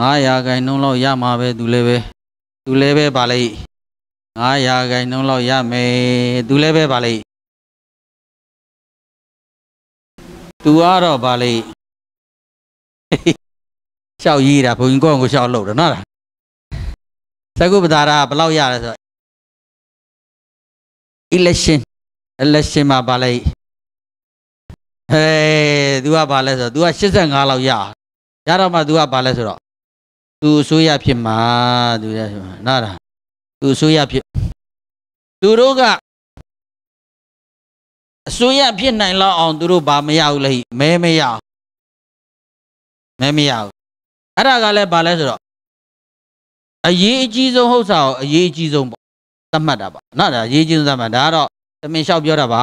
900ခိုင်နှုန်းလောက်ရမှာပဲသူလည်းပဲသူလည်းပဲပါလိ900ခိုင်နှုန်းလောက်ရမယ်သူလည်းပဲပါလိသူကတော့ဗာလေရှောက်ရေးတာဘုံကြီးကိုကို ရှောက်လို့တော့နော်သကုပ္ပတာရဘယ်လောက်ရလဲဆိုတော့ election election မှာဗာလေဟဲ့ तू ကဗာလဲဆိုတော့ तू က85လောက်ရရတော့မှ तू ကဗာလဲဆိုတော့ तू အစိုးရဖြစ်မှာ तू ရဖြစ်မှာနော်လား तू အစိုးရဖြစ်သူတို့ကအစိုးရဖြစ်နိုင်လောက်အောင်သူတို့ဘာမရဘူးလေမဲမရမဲမရဘူးအဲ့ဒါကလည်းဘာလဲဆိုတော့အရေးအကြီးဆုံးဟုတ်စာကိုအရေးအကြီးဆုံးပေါ့သတ်မှတ်တာပေါ့နော်ဒါအရေးအကြီးဆုံးသတ်မှတ်ဒါကတော့သမင်လျှောက်ပြောတာပါ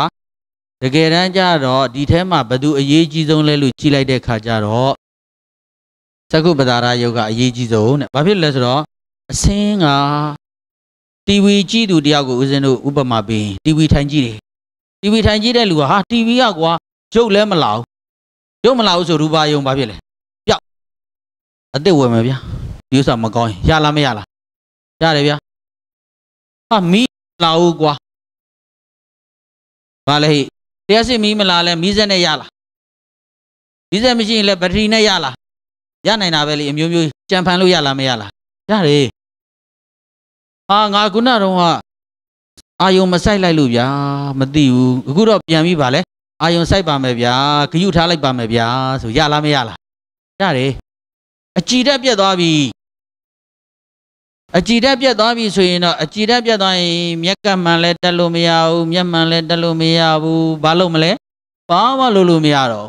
တကယ်တမ်းကျတော့ဒီထဲမှာဘသူ အရေးကြီးဆုံးလဲလို့ကြည်လိုက်တဲ့ခါကျတော့သကုပ္ပဒါရယုတ်ကအရေးကြီးဆုံးတဲ့ဘာဖြစ်လဲဆိုတော့အစင်းကတီဗီကြည့်သူတယောက်ကိုဦးဇင်းတို့ဥပမာပေးတီဗီထိုင်ကြည့်တယ် TV ထိုင်ကြည့်တဲ့လူကဟာ TV ကကွာရုပ်လည်းမလာဘူးရုပ်မလာဘူးဆိုရူပါယုံဘာဖြစ်လဲပျောက်အစ်စ်ဝယ်မယ်ဗျာဒီဥစ္စာမကောင်းရင်ရလားမရလားရတယ်ဗျာဟာမီးလာဘူးကွာဘာလဲဟိတရားစစ်မီးမလာလဲမီးစက်နဲ့ရလားမီးစက်မရှိရင်လည်းဘက်ထရီနဲ့ရလားရနိုင်တာပဲလေအမျိုးမျိုးကြံဖန်လို့ရလားမရလားရတယ်ဟာငါခုနတုန်းကအာယုံမဆိုင်လိုက်လို့ဗျာမသိဘူးအခုတော့ပြန်ပြီးပါလဲအာယုံဆိုင်ပါမယ်ဗျာဂယုထားလိုက်ပါမယ်ဗျာဆိုရလားမရလားရတယ်အကြည်တက်ပြက်သွားပြီအကြည်တက်ပြက်သွားပြီဆိုရင်တော့အကြည်တက်ပြက်သွားရင်မျက်ကမှန်လဲတက်လို့မရဘူးမျက်မှန်လဲတက်လို့မရဘူးဘာလို့မလဲဘာမှလို့လို့မရတော့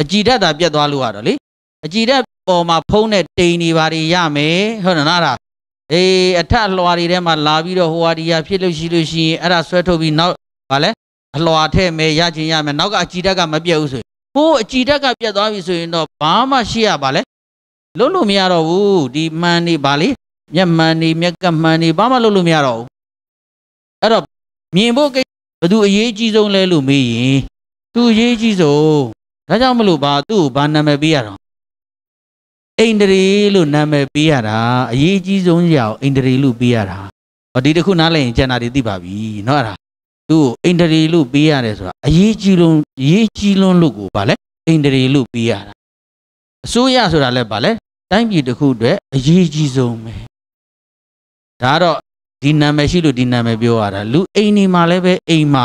အကြည်တက်တာပြက်သွားလို့ရတော့လေအကြည်တက်ပေါ်မှာဖုံးတဲ့တိန်တွေဘာတွေရမယ်ဟုတ်တယ်နော်အဲ့ဒါအေးအထအလွှာတွေထဲမှာလာပြီးတော့ဟိုဟာဒီဟာဖြစ်လို့ရှိလို့ရှိရင်အဲ့ဒါဆွဲထုတ်ပြီးနောက်ဘာလဲအလွှာထဲ့မယ်ရချင်ရမယ်နောက်ကအကြည်တက်ကမပြတ်ဘူးဆိုရင်ဟိုအကြည်တက်ကပြတ်သွားပြီဆိုရင်တော့ဘာမှရှိရပါလဲလုံးလို့မရတော့ဘူးဒီမှန်နေပါလေမျက်မှန်နေမျက်ကမှန်နေဘာမှလုံးလို့မရတော့ဘူးအဲ့တော့မြင်ဖို့ကိဘသူအရေးကြီးဆုံးလဲလို့မေးရင်သူအရေးကြီးဆုံးဒါကြောင့်မလို့ပါသူ့ကိုဘာနာမည်ပေးရတော့အိန္ဒြေလို့နာမည်ပေးရတာအရေးကြီးဆုံးရာကိုအိန္ဒြေလို့ပေးရတာ။ဒီတစ်ခုနားလည်ရင်ကျန်တာတွေသိပါပြီเนาะအဲ့ဒါ။သူ့ကိုအိန္ဒြေလို့ပေးရတယ်ဆိုတာအရေးကြီးလုံးအရေးကြီးလုံးလို့ကိုဗာလဲအိန္ဒြေလို့ပေးရတာ။အစိုးရဆိုတာလည်းဗာလဲတိုင်းပြည်တစ်ခုအတွက်အရေးကြီးဆုံးပဲ။ဒါတော့ဒီနာမည်ရှိလို့ဒီနာမည်ပြောရတာလူ အိမ်နေမှာလည်းပဲအိမ်မှာ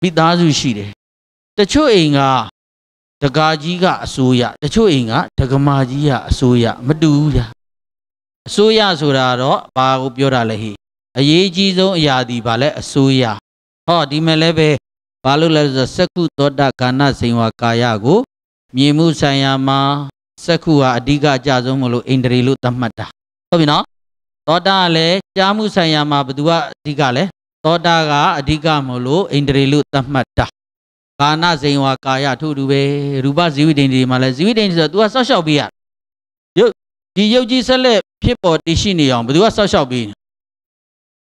မိသားစုရှိတယ်။တချို့အိမ်ကဒကာကြီးကအစိုးရတချို့အိမ်ကဒကမာကြီးကအစိုးရမတူဘူးဗျာအစိုးရဆိုတာတော့ဘာကိုပြောတာလဲဟိအရေးကြီးဆုံးအရာဒီဘာလဲအစိုးရဟောဒီမဲ့လည်းပဲဘာလို့လဲဆိုစက္ခုသောတာကာဏစိန်ဝါကာယကို မြင်မှုဆိုင်ရာမှာစက္ခုဟာအဓိကအကြဆုံးမလို့အိန္ဒြေလို့သတ်မှတ်တာဟုတ်ပြီနော်သောတာကလည်းကြားမှုဆိုင်ရာမှာဘသူကအဓိကလဲသောတာကအဓိကမလို့အိန္ဒြေလို့သတ်မှတ်တာကာဏဇိန်ဝါကာယထုတူပဲရူပဇီဝိဒိန်တွေမှာလဲဇီဝိဒိန်ဆိုတော့ तू ကဆောက်ရှောက်ပေးရရုပ်ဒီရုပ်ကြီးဆက်လက်ဖြစ်ပေါ်တည်ရှိနေအောင်ဘယ်သူကဆောက်ရှောက်ပေးနေ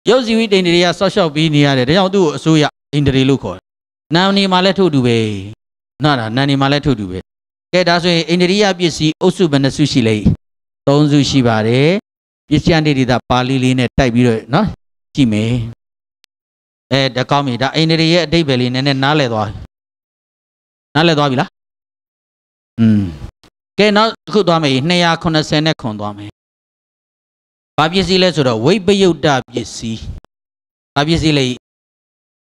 ရုပ်ဇီဝိဒိန်တွေကဆောက်ရှောက်ပေးနေရတယ်ဒါကြောင့်သူ့ကိုအစိုးရဒိန်တွေလို့ခေါ်တယ်နာမ်နေမှာလဲထုတူပဲနော်ဒါနာမ်နေမှာလဲထုတူပဲကဲဒါဆိုရင်အိန္ဒိယပစ္စည်းအုပ်စုဘယ်နှစုရှိလဲ၃စုရှိပါတယ်ပစ္စယနေဒိတာပါဠိလေးနဲ့တိုက်ပြီးတော့နော်ကြည့်မယ်အဲဒါကောင်းပြီဒါအိန္ဒိယရဲ့အတိတ်ပဲလေးနည်းနည်းနားလည်သွားပြီနားလည်သွားပြီလားอืมကဲနောက်တစ်ခုသွားမယ်280နဲ့ခွန်သွားမယ်ဘာပစ္စည်းလဲဆိုတော့ဝိပယုတ်တပစ္စည်းဘာပစ္စည်းလဲ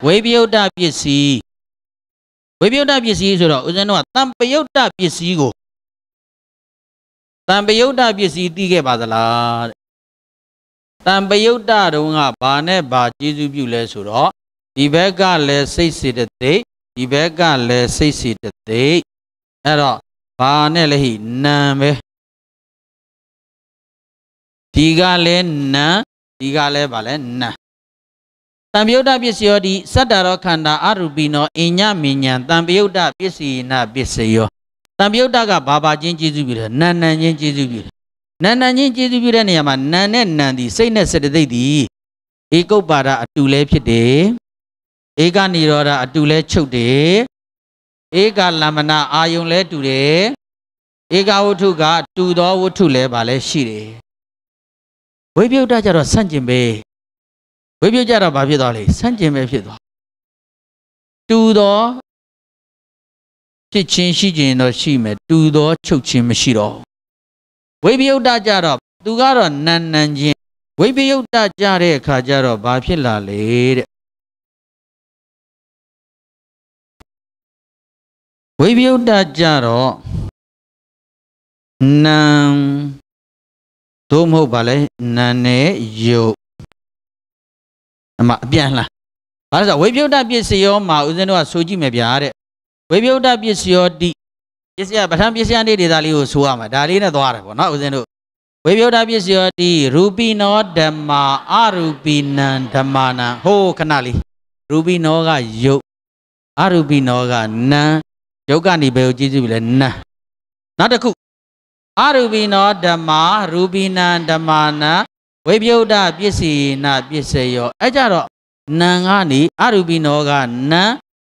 ဝိပယုတ်တပစ္စည်းဝိပယုတ်တပစ္စည်းဆိုတော့ဦးဇင်းတို့ကတံပယုတ်တပစ္စည်းကိုတံပယုတ်တပစ္စည်းသိခဲ့ပါသလားတံပယုတ်တတုန်းကဘာနဲ့ဘာကျေစုပြုလဲဆိုတော့ဒီဘက်ကလည်းစိတ်စေတသိက်ဒီဘက်ကလည်းစိတ်စီတသိအဲ့တော့ဘာနဲ့လဲဟိနံပဲဒီကလည်းနံဒီကလည်းဗာလဲနံတံပယုတ်တပစ္စယောဒီစတ္တရောခန္ဓာအရူပိနောအညမဉ္ဉံတံပယုတ်တပစ္စည်းနာပစ္စယောတံပယုတ်တကဘာဘာချင်းကျေစုပြီးတယ်နံနံချင်းကျေစုပြီးတယ်နံနံချင်းကျေစုပြီးတဲ့နေရာမှာနံနဲ့နံဒီစိတ်နဲ့စေတသိက်ဒီဧကုပ္ပါဒအတူလဲဖြစ်တယ်ဧကနိရောဓအတူလဲချုပ်တယ်ဧကလမ္မနာအာယုံလဲတူတယ်ဧကဝတ္ထုကတူသောဝတ္ထုလဲပါလဲရှိတယ်ဝိပယုတ္တကြတော့ဆန့်ကျင်ပဲဝိပယုတ္တကြတော့ဘာဖြစ်သွားလဲဆန့်ကျင်ပဲဖြစ်သွားတူသောဖြစ်ချင်းရှိခြင်းတော့ရှိမယ်တူသော ချုပ်ခြင်းမရှိတော့ဝိပယုတ္တကြတော့သူကတော့နန်နန်ချင်းဝိပယုတ္တကြတဲ့အခါကျတော့ဘာဖြစ်လာလဲတဲ့ဝိပယုတ္တကြတော့နံသို့မဟုတ်ပါလေနံနဲ့ယုတ်အမအပြန်လားဘာလို့ဆိုဝိပယုတ္တပစ္စယောမှာဦးဇင်းတို့ကဆိုကြည့်မယ်ဗျာတဲ့ဝိပယုတ္တပစ္စယောတိပစ္စယပထမပစ္စယနေ့ဒေတာလေးကိုဆိုရမှာဒါလေးနဲ့သွားတယ်ပေါ့နော်ဦးဇင်းတို့ဝိပယုတ္တပစ္စယောတိရူပိနောဓမ္မာအရူပိနံဓမ္မာနံဟိုးခဏလေးရူပိနောကယုတ်အရူပိနောကနံယုတ်ကနေဘယ်ကိုကြည့်စုပြီလဲနာနောက်တစ်ခုအရူပိနောဓမ္မာရူပိနံဓမ္မာနံဝိပယုတ်တပစ္စည်းနာပစ္စယောအဲ့ကြတော့နံကနေအရူပိနောကနံ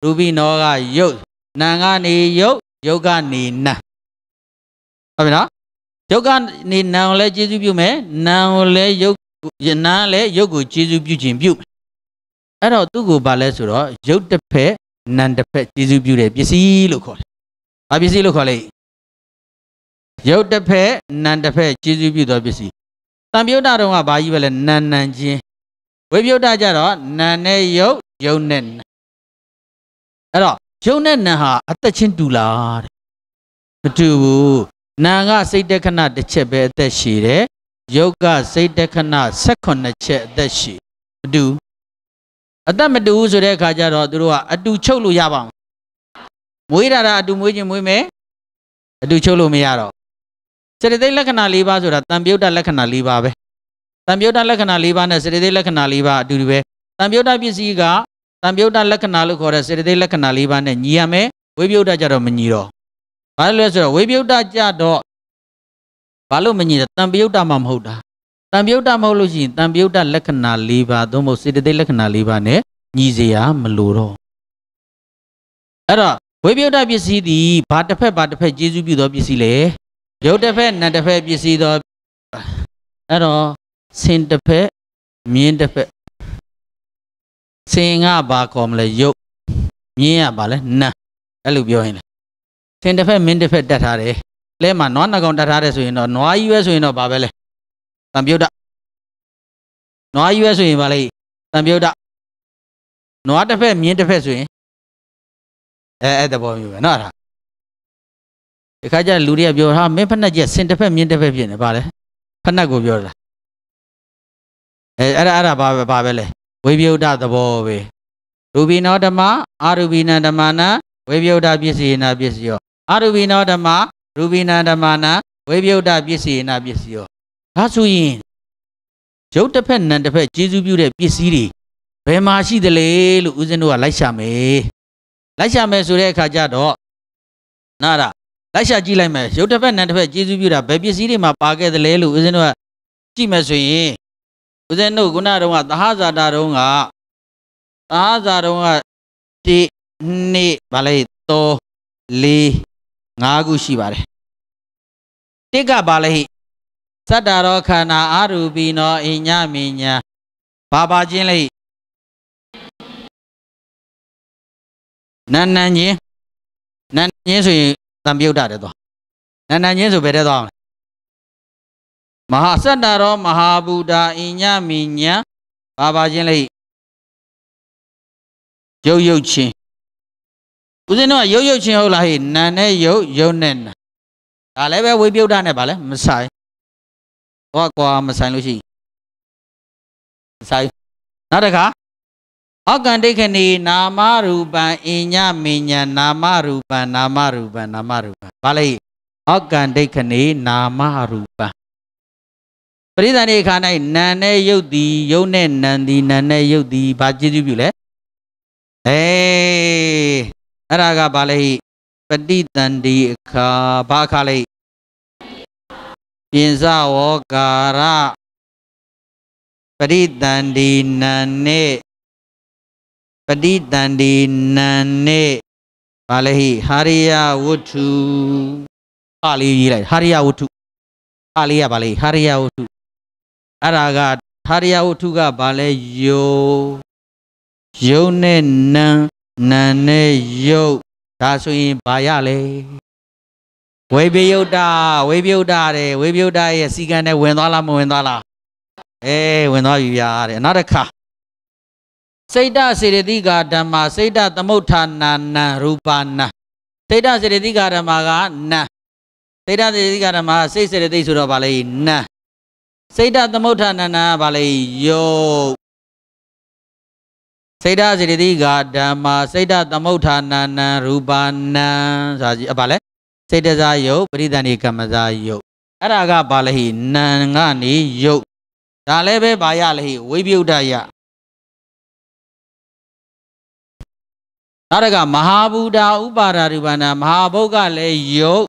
ရူပိနောကယုတ်နံကနေယုတ်ယုတ်ကနေနံဟုတ်ပြီနော်ယုတ်ကနေနံကိုလည်းကျေစုပြုမယ်နံကိုလည်းယုတ်နံလည်းယုတ်ကိုကျေစုပြုခြင်းပြုမယ်အဲ့တော့သူ့ကိုဗာလဲဆိုတော့ယုတ်တစ်ဖက်နံတစ်ဖက်ကျေစုပြုတဲ့ပစ္စည်းလို့ခေါ်တယ်။ဘာပစ္စည်းလို့ခေါ်လဲ။ရုပ်တစ်ဖက်နံတစ်ဖက်ကျေစုပြုသောပစ္စည်း။တံပြုတ်တာတော့ကဘာကြီးပဲလဲနံနံချင်းဝိပယုတ်တာကြတော့နံနဲ့ရုပ်ရုပ်နဲ့နံအဲ့တော့ရုပ်နဲ့နံဟာအသက်ချင်းတူလားတဲ့မတူဘူးနံကစိတ်တက္ခဏတစ်ချက်ပဲအသက်ရှိတယ်ရုပ်ကစိတ်တက္ခဏ18ချက်အသက်ရှိမတူအသက်မတူဘူးဆိုတဲ့အခါကျတော့သူတို့ကအတူချုပ်လို့ရပါအောင်မွေးတာကအတူမွေးခြင်းမွေးမယ်အတူချုပ်လို့မရတော့စရသိလက္ခဏာ၄ပါးဆိုတာတံပြုတ်တလက္ခဏာ၄ပါးပဲတံပြုတ်တလက္ခဏာ၄ပါးနဲ့စရသိလက္ခဏာ၄ပါးအတူတူပဲတံပြုတ်တပစ္စည်းကတံပြုတ်တလက္ခဏာလို့ခေါ်တဲ့စရသိလက္ခဏာ၄ပါးနဲ့ညီရမယ်ဝိပယုတ်တကြတော့မညီတော့ဘာလို့လဲဆိုတော့ဝိပယုတ်တကြတော့ဘာလို့မညီလဲတံပယုတ်တမှမဟုတ်တာတံပြုတ်တမဟုတ်လို့ရှိရင်တံပြုတ်တလက္ခဏာ၄ပါးသို့မဟုတ်စေတသိက်လက္ခဏာ၄ပါး ਨੇ ညီစရာမလိုတော့အဲ့တော့ဝိပယုတ်တပစ္စည်းသည်ဘာတစ်ဖက်ဘာတစ်ဖက်ကျေစုပြုသောပစ္စည်းလေရုပ်တစ်ဖက်နံတစ်ဖက်ပစ္စည်းသောအဲ့တော့ဆင်တစ်ဖက်မြင်းတစ်ဖက်ဆင်ကဘာခေါ်မလဲရုပ်မြင်းကဘာလဲနံအဲ့လိုပြောရင်လေဆင်တစ်ဖက်မြင်းတစ်ဖက်တတ်ထားတယ်လဲမှာနွားနှကောင်တတ်ထားတယ်ဆိုရင်တော့နွားကြီးပဲဆိုရင်တော့ဘာပဲလဲတံပြုတ်တနွားရွက်ဆိုရင်ဗာလေတံပြုတ်တနွားတစ်ဖက်မြင်းတစ်ဖက်ဆိုရင်အဲအဲ့တဘောမျိုးပဲနော်အဲ့ဒါဒီခါကျလူတွေကပြောဟာမင်းဖက်နှက်ကျက်စင်တစ်ဖက်မြင်းတစ်ဖက်ဖြစ်နေဗာလေဖက်နှက်ကိုပြောတာအဲအဲ့ဒါအဲ့ဒါဘာပဲဘာပဲလဲဝိပယုဒ္ဓသဘောပဲရူပိနောဓမ္မအာရူပိနံဓမ္မနာဝိပယုဒ္ဓပစ္စည်းနာပစ္စယောအာရူပိနောဓမ္မရူပိနံဓမ္မနာဝိပယုဒ္ဓပစ္စည်းနာပစ္စယောဒါဆိုရင်ရုပ်တစ်ဖက်နံတစ်ဖက်ကျေးဇူးပြုတဲ့ပစ္စည်းတွေဘယ်မှာရှိသလဲလို့ဦးဇင်းတို့ကလိုက်ရှာမယ်လိုက်ရှာမယ်ဆိုတဲ့အခါကျတော့နာရလိုက်ရှာကြည့်လိုက်မယ်ရုပ်တစ်ဖက်နံတစ်ဖက်ကျေးဇူးပြုတာဘယ်ပစ္စည်းတွေမှာပါခဲ့သလဲလို့ဦးဇင်းတို့ကကြည့်မယ်ဆိုရင်ဦးဇင်းတို့ခုနကတော့သဟဇာတာတုံးကသဟဇာတုံးကတိနှစ်ဗာလေ3 4 5ခုရှိပါတယ်တစ်ကဗာလေသတ္တရောခန္ဓာအာရူပိနောအိညာမိညာဘာပါချင်းလိနန္နန်ချင်း နန္နန်ချင်းဆိုရင်သံပြုတ်တာတဲ့သွားနန္နန်ချင်းဆိုဘယ်တဲ့သွားမလဲမဟာသတ္တရော မဟာဘူတာအိညာမိညာဘာပါချင်းလိရုပ်ရုပ်ချင်းဦးဇင်းတို့ကရုပ်ရုပ်ချင်းဟုတ်လားဟေ့နန်နဲ့ရုပ်ရုပ်နဲ့နာဒါလည်းပဲဝိပယုတ်တာနဲ့ဗာလဲမဆိုင်ကွာကွာမဆိုင်လို့ရှိဆိုင်နောက်တစ်ခါအကန္တိခဏီနာမရူပံအညမဉ္ဇနာမရူပံနာမရူပံနာမရူပံဗာလိအကန္တိခဏီနာမရူပံပရိသန္တိခါ၌နာနဲ့ယုတ်သည်ယုတ်နဲ့နံသည်နံနဲ့ယုတ်သည်ဘာကျေးဇူးပြုလဲအေးအဲ့ဒါကဗာလိပဋိသန္တိအခါဘာအခါလိပြင်စဝောကာရပရိတန္တိနံနေပရိတန္တိနံနေပါဠိဟာရိယဝတ္ထုပါဠိရေးလိုက်ဟာရိယဝတ္ထုပါဠိကပါဠိဟာရိယဝတ္ထုအဲ့ဒါကဟာရိယဝတ္ထုကဘာလဲယောယုံနဲ့နံနံနဲ့ယုတ်ဒါဆိုရင်ဘာရလဲဝေပယုတ်တာဝေပယုတ်တာတဲ့ဝေပယုတ်တာရဲ့စီကံနဲ့ဝင်သွားလားမဝင်သွားလားအေးဝင်သွားပြီဗျာတဲ့နောက်တစ်ခါစိတ်တစေတသိကာဓမ္မစိတ်တသမုဋ္ဌာနာနံရူပနာစိတ်တစေတသိကာဓမ္မကနာစိတ်တစေတသိကာဓမ္မစိတ်စေတသိဆိုတော့ဗာလေနာစိတ်တသမုဋ္ဌာနာနာဗာလေယုတ်စိတ်တစေတသိကာဓမ္မစိတ်တသမုဋ္ဌာနာနံရူပနာဆိုကြည့်အပါလဲစိတ်တစားယုတ်ပရိသန္တိကမ္မစားယုတ်အဲ့ဒါကဘာလဲဟိနံကနေယုတ်ဒါလည်းပဲဘာရလဲဟိဝိပယုတ်တယနောက်တကမဟာဘူတာဥပါဒာရူပနာမဟာဘုတ်ကလည်းယုတ်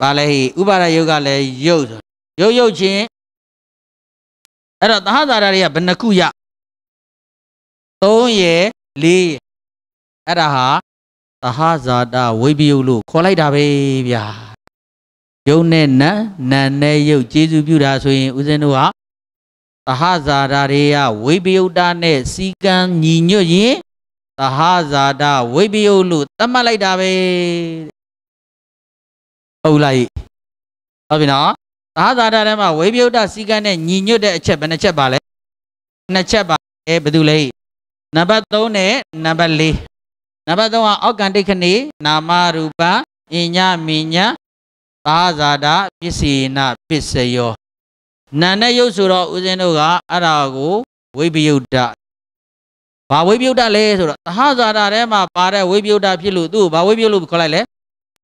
ဘာလဲဟိဥပါဒယုတ်ကလည်းယုတ်ယုတ်ယုတ်ချင်းအဲ့တော့သဟသာရတွေကဘယ်နှခုရ3ရယ်4ရယ်အဲ့ဒါဟာသဟဇာတဝိပယုတ်လို့ခေါ်လိုက်တာပဲဗျာယုတ်နဲ့နတ်နတ်နဲ့ယုတ်ကျေစုပြုတာဆိုရင်ဦးဇင်းတို့ဟာသဟဇာတာတွေကဝိပယုတ်တာနဲ့စီကံညီညွတ်ရင်သဟဇာတာဝိပယုတ်လို့သတ်မှတ်လိုက်တာပဲဟုတ်လိုက်ဟုတ်ပြီနော်သဟဇာတာထဲမှာဝိပယုတ်တာစီကံနဲ့ညီညွတ်တဲ့အချက်ဘယ်နှချက်ပါလဲနှစ်ချက်ပါအဲဘာတူလဲနံပါတ်3နဲ့နံပါတ်4နံပါတ်3ကအောက်ကံတိခဏီနာမရူပအညမိညာသာဇာတာပစ္စေနပစ္စယောနာနဲ့ရုပ်ဆိုတော့ဦးဇင်းတို့ကအဲ့ဒါကိုဝိပယုတ်တဘာဝိပယုတ်တလဲဆိုတော့သဟဇာတာထဲမှာပါတဲ့ဝိပယုတ်တဖြစ်လို့သူ့ကိုဘာဝိပယုတ်လို့ခေါ်လိုက်လဲ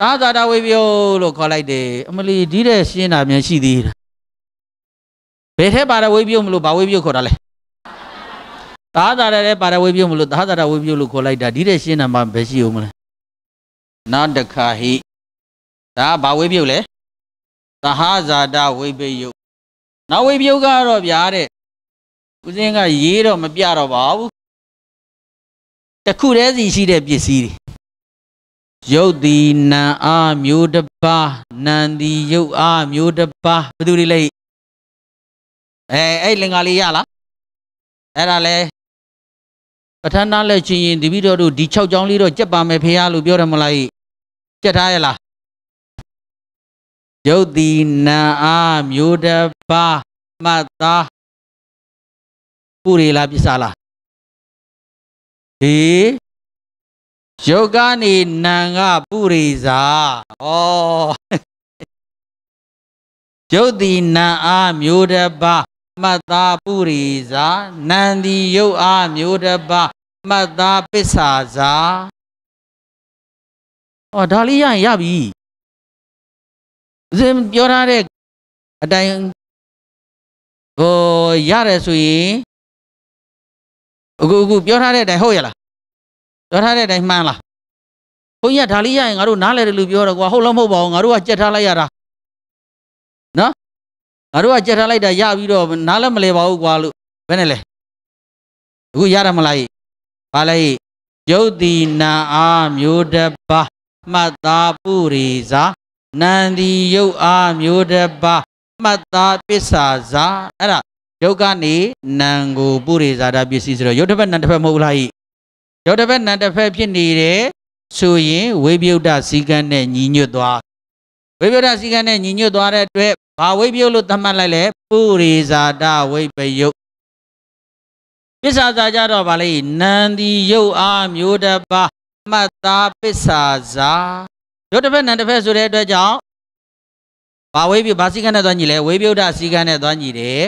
သာဇာတာဝိပယုတ်လို့ခေါ်လိုက်တယ်အမလီဒီတဲ့ရှင်းတာမြန်ရှိသေးတယ်ဘယ်ထဲပါတဲ့ဝိပယုတ်မလို့ဘာဝိပယုတ်ခေါ်တာလဲသာသာရတဲ့ပါရဝေပြုမလို့သာသာရဝေပြုလို့ခေါ်လိုက်တာဒီတဲ့ရှင်းတာမှဘယ်ရှိဦးမလဲနောက်တစ်ခါဟိဒါဘာဝေပြုလဲသဟာဇာတဝိပယုနောက်ဝိပယုကတော့ဗျာတဲ့ဦးစင်းကရေးတော့မပြတော့ပါဘူးတခုတည်းစီရှိတဲ့ပစ္စည်းတွေရုပ်သည်နာအားမျိုးတစ်ပါးနာန်သည်ရုပ်အားမျိုးတစ်ပါးဘယ်သူတွေလဲအဲအဲ့လင်္ကာလေးရလားအဲ့ဒါလဲပဋ္ဌာန်းလက်ချင်းရင်တပည့်တော်တို့ဒီ6ကြောင်းလေးတော့ကြက်ပါမယ်ဖေဟာလို့ပြောတယ်မလားကြက်ထားရလားယုတ်တိနာအားမျိုးတပါမတ်သားပူရီလားပစ္စာလားဟေယုတ်ကနေနံကပူရိဇာဩယုတ်တိနံအားမျိုးတပါမတ္တာပုရိဇာနန္ဒီယုတ်အားမျိုးတပမတ္တာပစ္ဆာဇာအော်ဒါလေးရရင်ရပြီဦးဇင်းပြောထားတဲ့အတိုင်းဟိုရတယ်ဆိုရင်အခုအခုပြောထားတဲ့အတိုင်းဟုတ်ရလားပြောထားတဲ့အတိုင်းမှန်လားဘုန်းကြီးကဒါလေးရရင်ငါတို့နားလည်တယ်လို့ပြောတော့ကွာဟုတ်လားမဟုတ်ပါဘူးငါတို့ကကြက်ထားလိုက်ရတာနော်ငါတို့ကကြက်ထားလိုက်တာရပြီးတော့နားလည်းမလဲပါဘူးကွာလို့ဘယ်နဲ့လဲအခုရရမလားဘာလဲယုတ်တိနာအာမျိုးတပါမှတ်သားပုရိဇာနန္ဒီယုတ်အာမျိုးတပါမှတ်သားပစ္ဆာဇာအဲ့ဒါယုတ်ကနေနံကိုပုရိဇာတာပစ္စည်းဆိုတော့ယုတ်တစ်ဖက်နံတစ်ဖက်မဟုတ်လားဤယုတ်တစ်ဖက်နံတစ်ဖက်ဖြစ်နေတယ်ဆိုရင်ဝိပယုတ်တစည်းကမ်းနဲ့ညီညွတ်သွားဝိပယုတ်တစည်းကမ်းနဲ့ညီညွတ်သွားတဲ့အတွက်ဘာဝိပယုတ်လို့သတ်မှတ်လိုက်လဲပုရိဇာတဝိပယုတ်ပစ္ဆာဇာကြတော့ဗာလေနန္ဒီယုတ်အားမျိုးတပါမှတ်သားပစ္ဆာဇာတို့တစ်ဖက်နဲ့တစ်ဖက်ဆိုတဲ့အတွက်ကြောင့်ဘာဝိပယုတ်ဘာစီကံနဲ့သွားညီလဲဝိပယုတ်စီကံနဲ့သွားညီတယ်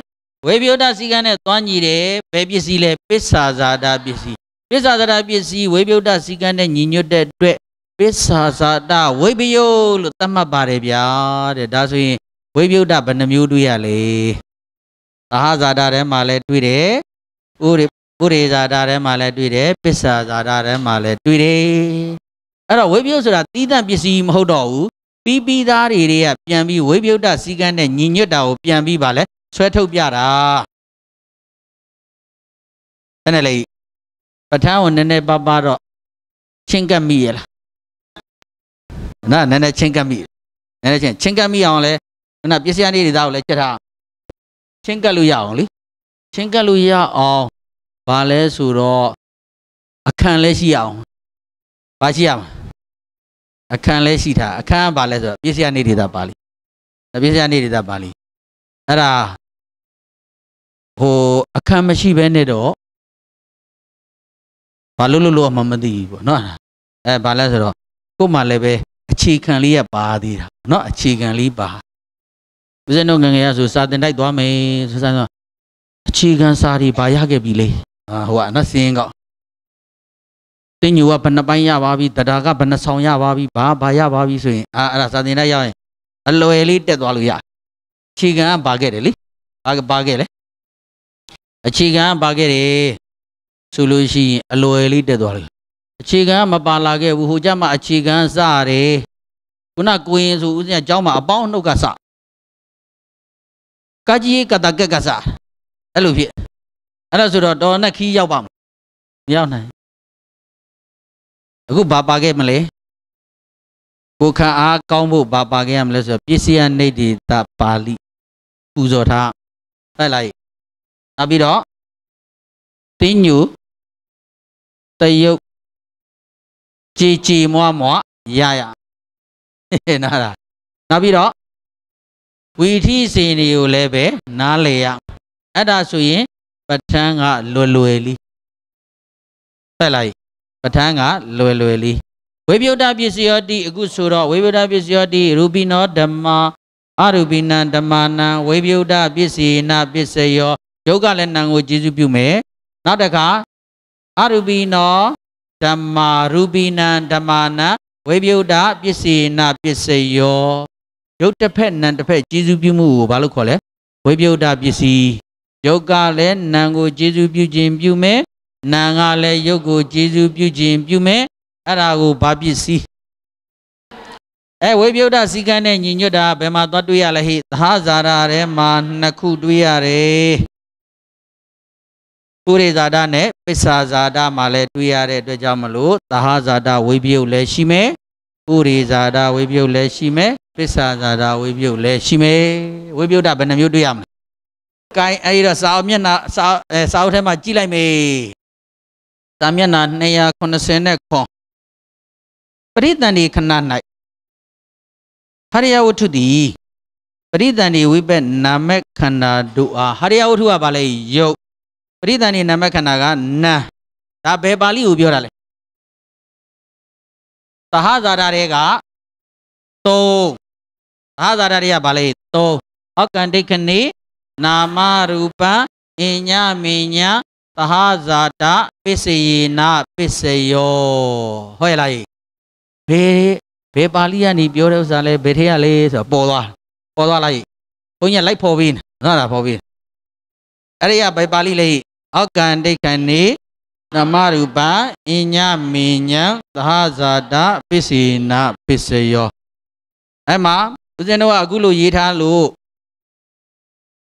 ဝေဘယုဒ္ဓစီကံနဲ့သွားညီတယ်ဘယ်ပစ္စည်းလဲပစ္ဆာဇာတာပစ္စည်းပစ္ဆာဇာတာပစ္စည်းဝေဘယုဒ္ဓစီကံနဲ့ညီညွတ်တဲ့အတွက်ပစ္ဆာဇာတာဝေဘယုလို့သတ်မှတ်ပါတယ်ဗျာတဲ့ဒါဆိုရင်ဝိပယုတ်တဘယ်နှမျိုးတွေ့ရလဲသဟဇာတာထဲမှာလည်းတွေ့တယ်ဥရိဥရိဇာတာထဲမှာလည်းတွေ့တယ်ပစ္ဆာဇာတာထဲမှာလည်းတွေ့တယ်အဲ့တော့ဝိပယုတ်ဆိုတာတီးတန့်ပစ္စည်းမဟုတ်တော့ဘူးပြီးပြီးသားတွေတွေကပြန်ပြီးဝိပယုတ်တစည်းကမ်းနဲ့ညီညွတ်တာကိုပြန်ပြီးပါလဲဆွဲထုတ်ပြတာအဲ့နဲ့လေပဋ္ဌာန်းကိုနည်းနည်းပါးပါးတော့ချင်းကပ်မိရလားနာနည်းနည်းချင်းကပ်မိနည်းနည်းချင်းချင်းကပ်မိအောင်လဲခုနပစ္စယနေဒေသကိုလည်းချက်ထားချင်းကပ်လို့ရအောင်လေချင်းကပ်လို့ရအောင်ဘာလဲဆိုတော့အခန်းလည်းရှိရအောင်ဘာရှိရမှာအခန်းလည်းရှိတာအခန်းကဘာလဲဆိုတော့ပစ္စယနေဒေသပါဠိပစ္စယနေဒေသပါဠိအဲ့ဒါဟိုအခန်းမရှိဘဲနဲ့တော့ဘာလို့လို့လို့မှမသိဘူးပေါ့နော်အဲဘာလဲဆိုတော့ကို့မှာလည်းပဲအခြေခံလေးကပါသေးတာနော်အခြေခံလေးပါဦးဇင်းတို့ငငယ်ရဆိုစာတင်တိုက်သွားမယ်ဆိုစမ်းတော့အခြေခံစာတွေဘာရခဲ့ပြီလေဟာဟိုကနော်စင်းကောက်တင်ညူကဘယ်နှပိုင်းရပါပြီတဒါကဘယ်နှဆောင်ရပါပြီဘာဘာရပါပြီဆိုရင် အာအဲ့ဒါစာတင်တိုက်ရောက်ရင် အလွယ်လေးတက်သွားလို့ရအခြေခံကဘာခဲ့တယ်လေဘာဘာခဲ့လဲအခြေခံကဘာခဲ့တယ်ဆိုလို့ရှိရင်အလွယ်လေးတက်သွားလို့အခြေခံကမပါလာခဲ့ဘူးဟိုကြမှာအခြေခံစရတယ်ခုနကိုရင်ဆိုဦးဇင်းကเจ้าမှာအပေါင်းနှုတ်ကစ cái gì cả ta cái cả giả đấy lưu viện anh nói rồi đó đó là khi giao bằng giao này cũng bà bà cái mà lấy cô khá á cao mu bà bà cái mà lấy rồi biết gì anh này thì ta bà li tu cho ta đây lại à bị đó tin nhủ tây yêu chi chi mua mua ya ya nada đó ဝီထိစေနေကိုလည်းပဲနားလေရအဲ့ဒါဆိုရင်ပဋ္ဌာန်းကလွယ်လွယ်လေးဆက်လိုက်ပဋ္ဌာန်းကလွယ်လွယ်လေးဝိပယုတ္တပစ္စယောတိအခုဆိုတော့ဝိပယုတ္တပစ္စယောတိရူပိနောဓမ္မာအရူပိနံဓမ္မာနံဝိပယုတ္တပစ္စေနပစ္စယောယုတ်ကလည်းနံကိုကျေစုပြုမယ်နောက်တစ်ခါအရူပိနောဓမ္မာရူပိနံဓမ္မာနံဝိပယုတ္တပစ္စေနပစ္စယောရုပ်တစ်ဖက်နာမ်တစ်ဖက်ကျေစုပြုမှုကိုဘာလို့ခေါ်လဲဝိပယုတ်တပစ္စည်းရုပ်ကလည်းနာမ်ကိုကျေစုပြုခြင်းပြုမယ်နာမ်ကလည်းရုပ်ကိုကျေစုပြုခြင်းပြုမယ်အဲ့ဒါကိုဘာပစ္စည်းအဲဝိပယုတ်တစည်းကမ်းနဲ့ညီညွတ်တာဘယ်မှာသွားတွေ့ရလဲဟိသဟဇာရာထဲမှာနှစ်ခုတွေ့ရတယ်ပုရိဇာဒနဲ့ပစ္ဆာဇာဒမှာလည်းတွေ့ရတဲ့အတွက်ကြောင့်မလို့သဟဇာဒဝိပယုတ်လည်းရှိမယ်ပုရိဇာဒဝိပယုတ်လည်းရှိမယ်ပစ္ဆာသာရာဝိပယုတ်လည်းရှိမယ်ဝိပယုတ်တာဘယ်နှမျိုးတွေ့ရမလဲ။ကိုင်းအဲဒီတော့စာအုပ်မျက်နှာစာအဲစာအုပ်ထဲမှာကြည့်လိုက်မေး။စာမျက်နှာ289ပရိသန္တိခဏ၌ဟရိယဝတ္ထုသည်ပရိသန္တိဝိပက်နာမခန္ဓာတို့အားဟရိယဝတ္ထုကဘာလဲယုတ်ပရိသန္တိနာမခန္ဓာကနာဒါဘယ်ပါဠိကိုပြောတာလဲသဟဇာတာတွေကသုံးအာသာရတွေကဘာလဲ3အောက်ကန္တိခဏိနာမရူပအညမိညာသဟာဇာတပစ္စယေနာပစ္စယောဟုတ်ရလားဘယ်ဘယ်ပါဠိကနေပြောတဲ့ဥစ္စာလဲဘယ်ထဲကလဲဆိုတော့ပေါ်သွားပေါ်သွားလိုက်ဘုန်းကြီးလိုက်ဖော်ပြီးနော်ဒါဖော်ပြီးအဲ့ဒီကဘယ်ပါဠိလဲအောက်ကန္တိခဏိနမရူပအညမိညာသဟာဇာတပစ္စယေနာပစ္စယောအဲ့မှာဦးဇင်းတို့ကအခုလိုရေးထားလို့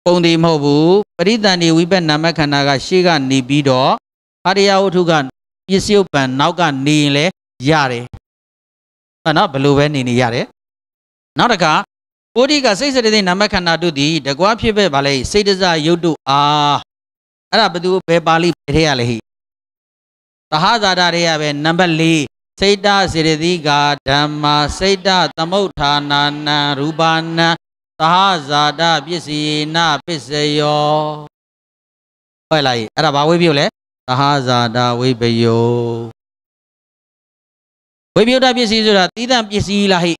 ပုံသေးမဟုတ်ဘူးပရိသန္တိဝိပက်နာမခန္ဓာက ရှေ့ကနေပြီးတော့အာရိယဝတ္ထုကပစ္စယုပ္ပံနောက်ကနေရင်လဲရတယ်အဲ့နော်ဘယ်လိုပဲနေနေရတယ်နောက်တစ်ခါပုရိကစိတ်စရိသိနာမခန္ဓာတို့သည်တကွာဖြစ်ပဲဗာလဲစိတ်တစရုပ်တို့အာအဲ့ဒါဘသူဘယ်ပါဠိဘယ်ထဲရလဲဟိသဟဇာတာတွေကပဲနံပါတ်စိတ်တစေရတိကာဓမ္မာစိတ်တသမုဋ္ဌာနာနံရူပနံသဟဇာတပစ္စယေနပစ္စယောဟဲ့လိုက်အဲ့ဒါဘာဝိပယုတ်လဲသဟဇာတဝိပယုတ်ဝိပယုတ်တပစ္စည်းဆိုတာသီးသန့်ပစ္စည်းလားဟိ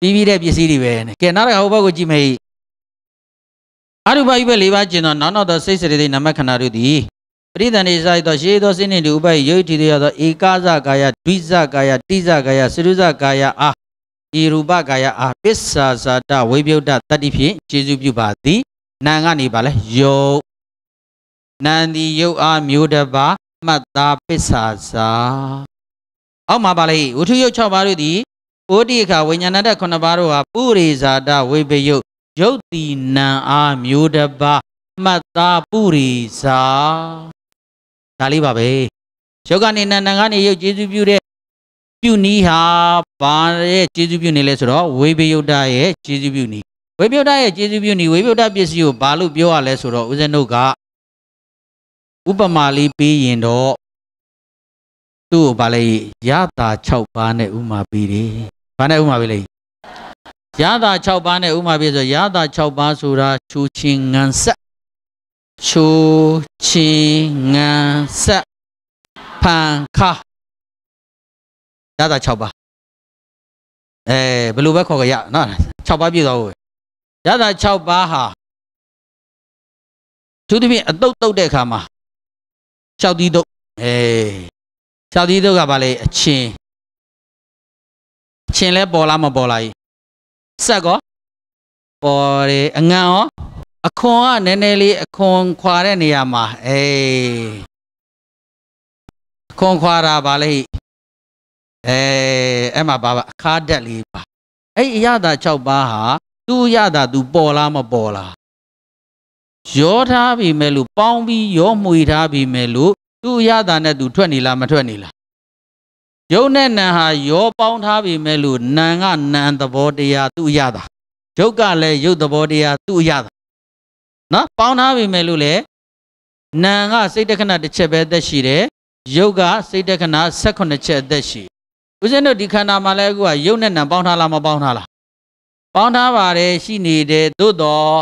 ပြီးပြီးတဲ့ပစ္စည်းတွေပဲကဲနောက်တစ်ခါဟိုဘက်ကိုကြည့်မယ်ဟိအရူပယုတ်ပဲ၄ပါးကျင်တော့နောက်နောက်သောစိတ်စေတသိက်နာမခန္ဓာတို့သည်ပရိသန္တိစာသောရှေးသောစိနေလူဥပယယုတ်တိတရသောဧကဇကာယဒွိဇကာယတိဇကာယစရုဇကာယအာဤရူပကာယအာပစ္ဆာဇာတဝိပယုတ်တတတိဖြင့်ကျေစုပြုပါသည်နာကနေပါလဲယုတ်နန္ဒီယုတ်အားမျိုးတပါမှတ်သားပစ္ဆာဇာအောက်မှာပါလေဝထုယုတ်6ပါးတို့သည်ဩတိအခါဝိညာဏတ9ပါးတို့ဟာပုရိဇာတဝိပယုတ်ယုတ်တိနံအားမျိုးတပါမှတ်သားပုရိဇာဒါလေးပါပဲယောဂနေနန္ဒကနေရုပ်ကျေစုပြုတဲ့ပြုနီးဟာဘာရဲ့ကျေစုပြုနေလဲဆိုတော့ဝေဘယုတ်တရဲ့ကျေစုပြုနီးဝေဘယုတ်တရဲ့ကျေစုပြုနီးဝေဘယုတ်တပစ္စည်းကိုဘာလို့ပြောရလဲဆိုတော့ဦးဇင်းတို့ကဥပမာလေးပေးရင်တော့သူ့ကိုဗာလဲရတာ6ပါးနဲ့ဥမာပေးတယ်။ဘာနဲ့ဥမာပေးလဲ။ရတာ6ပါးနဲ့ဥမာပေးဆိုရတာ6ပါးဆိုတာချူချင်းငန်ဆက်ရှူချီငန်ဆက်ဖန်ခါရတာ6ပါအဲဘယ်လိုပဲခေါ်ကြရနော်6ပါပြည့်သွားဘူးရတာ6ပါဟာသူတို့ဖြင့်အတုတ်တုတ်တဲ့အခါမှာရှောက်တီးတုတ်အဲရှောက်တီးတုတ်ကဘာလဲအချင်းအချင်းလဲပေါ်လားမပေါ်လားကြီးဆက်ကောပေါ်တယ်အငံရောအခွန်ကနည်းနည်းလေးအခွန်ခွာတဲ့နေရာမှာအေးအခွန်ခွာတာပါလေအဲအဲ့မှာပါပါအခါတက်လေးပါအဲ့အရသာ6ပါးဟာသူ့ရသာသူပေါ်လားမပေါ်လားရောထားပြီမဲ့လို့ပေါင်းပြီးရောမှွေထားပြီမဲ့လို့သူ့ရတာနဲ့သူထွက်နေလားမထွက်နေလားယုံနဲ့နံဟာရောပေါင်းထားပြီမဲ့လို့နံကနံသဘောတရားသူ့ရတာယုတ်ကလည်းယုတ်သဘောတရားသူ့ရတာနော်ပေါင်းထားပေမဲ့လို့လေနာကစိတ်တခဏတစ်ချက်ပဲသက်ရှိတယ်ရုပ်ကစိတ်တခဏ18ချက်သက်ရှိဦးဇင်းတို့ဒီခန္ဓာမှာလည်းအခုကရုပ်နဲ့နာပေါင်းထားလားမပေါင်းထားလားပေါင်းထားပါတယ်ရှိနေတယ်သို့တော့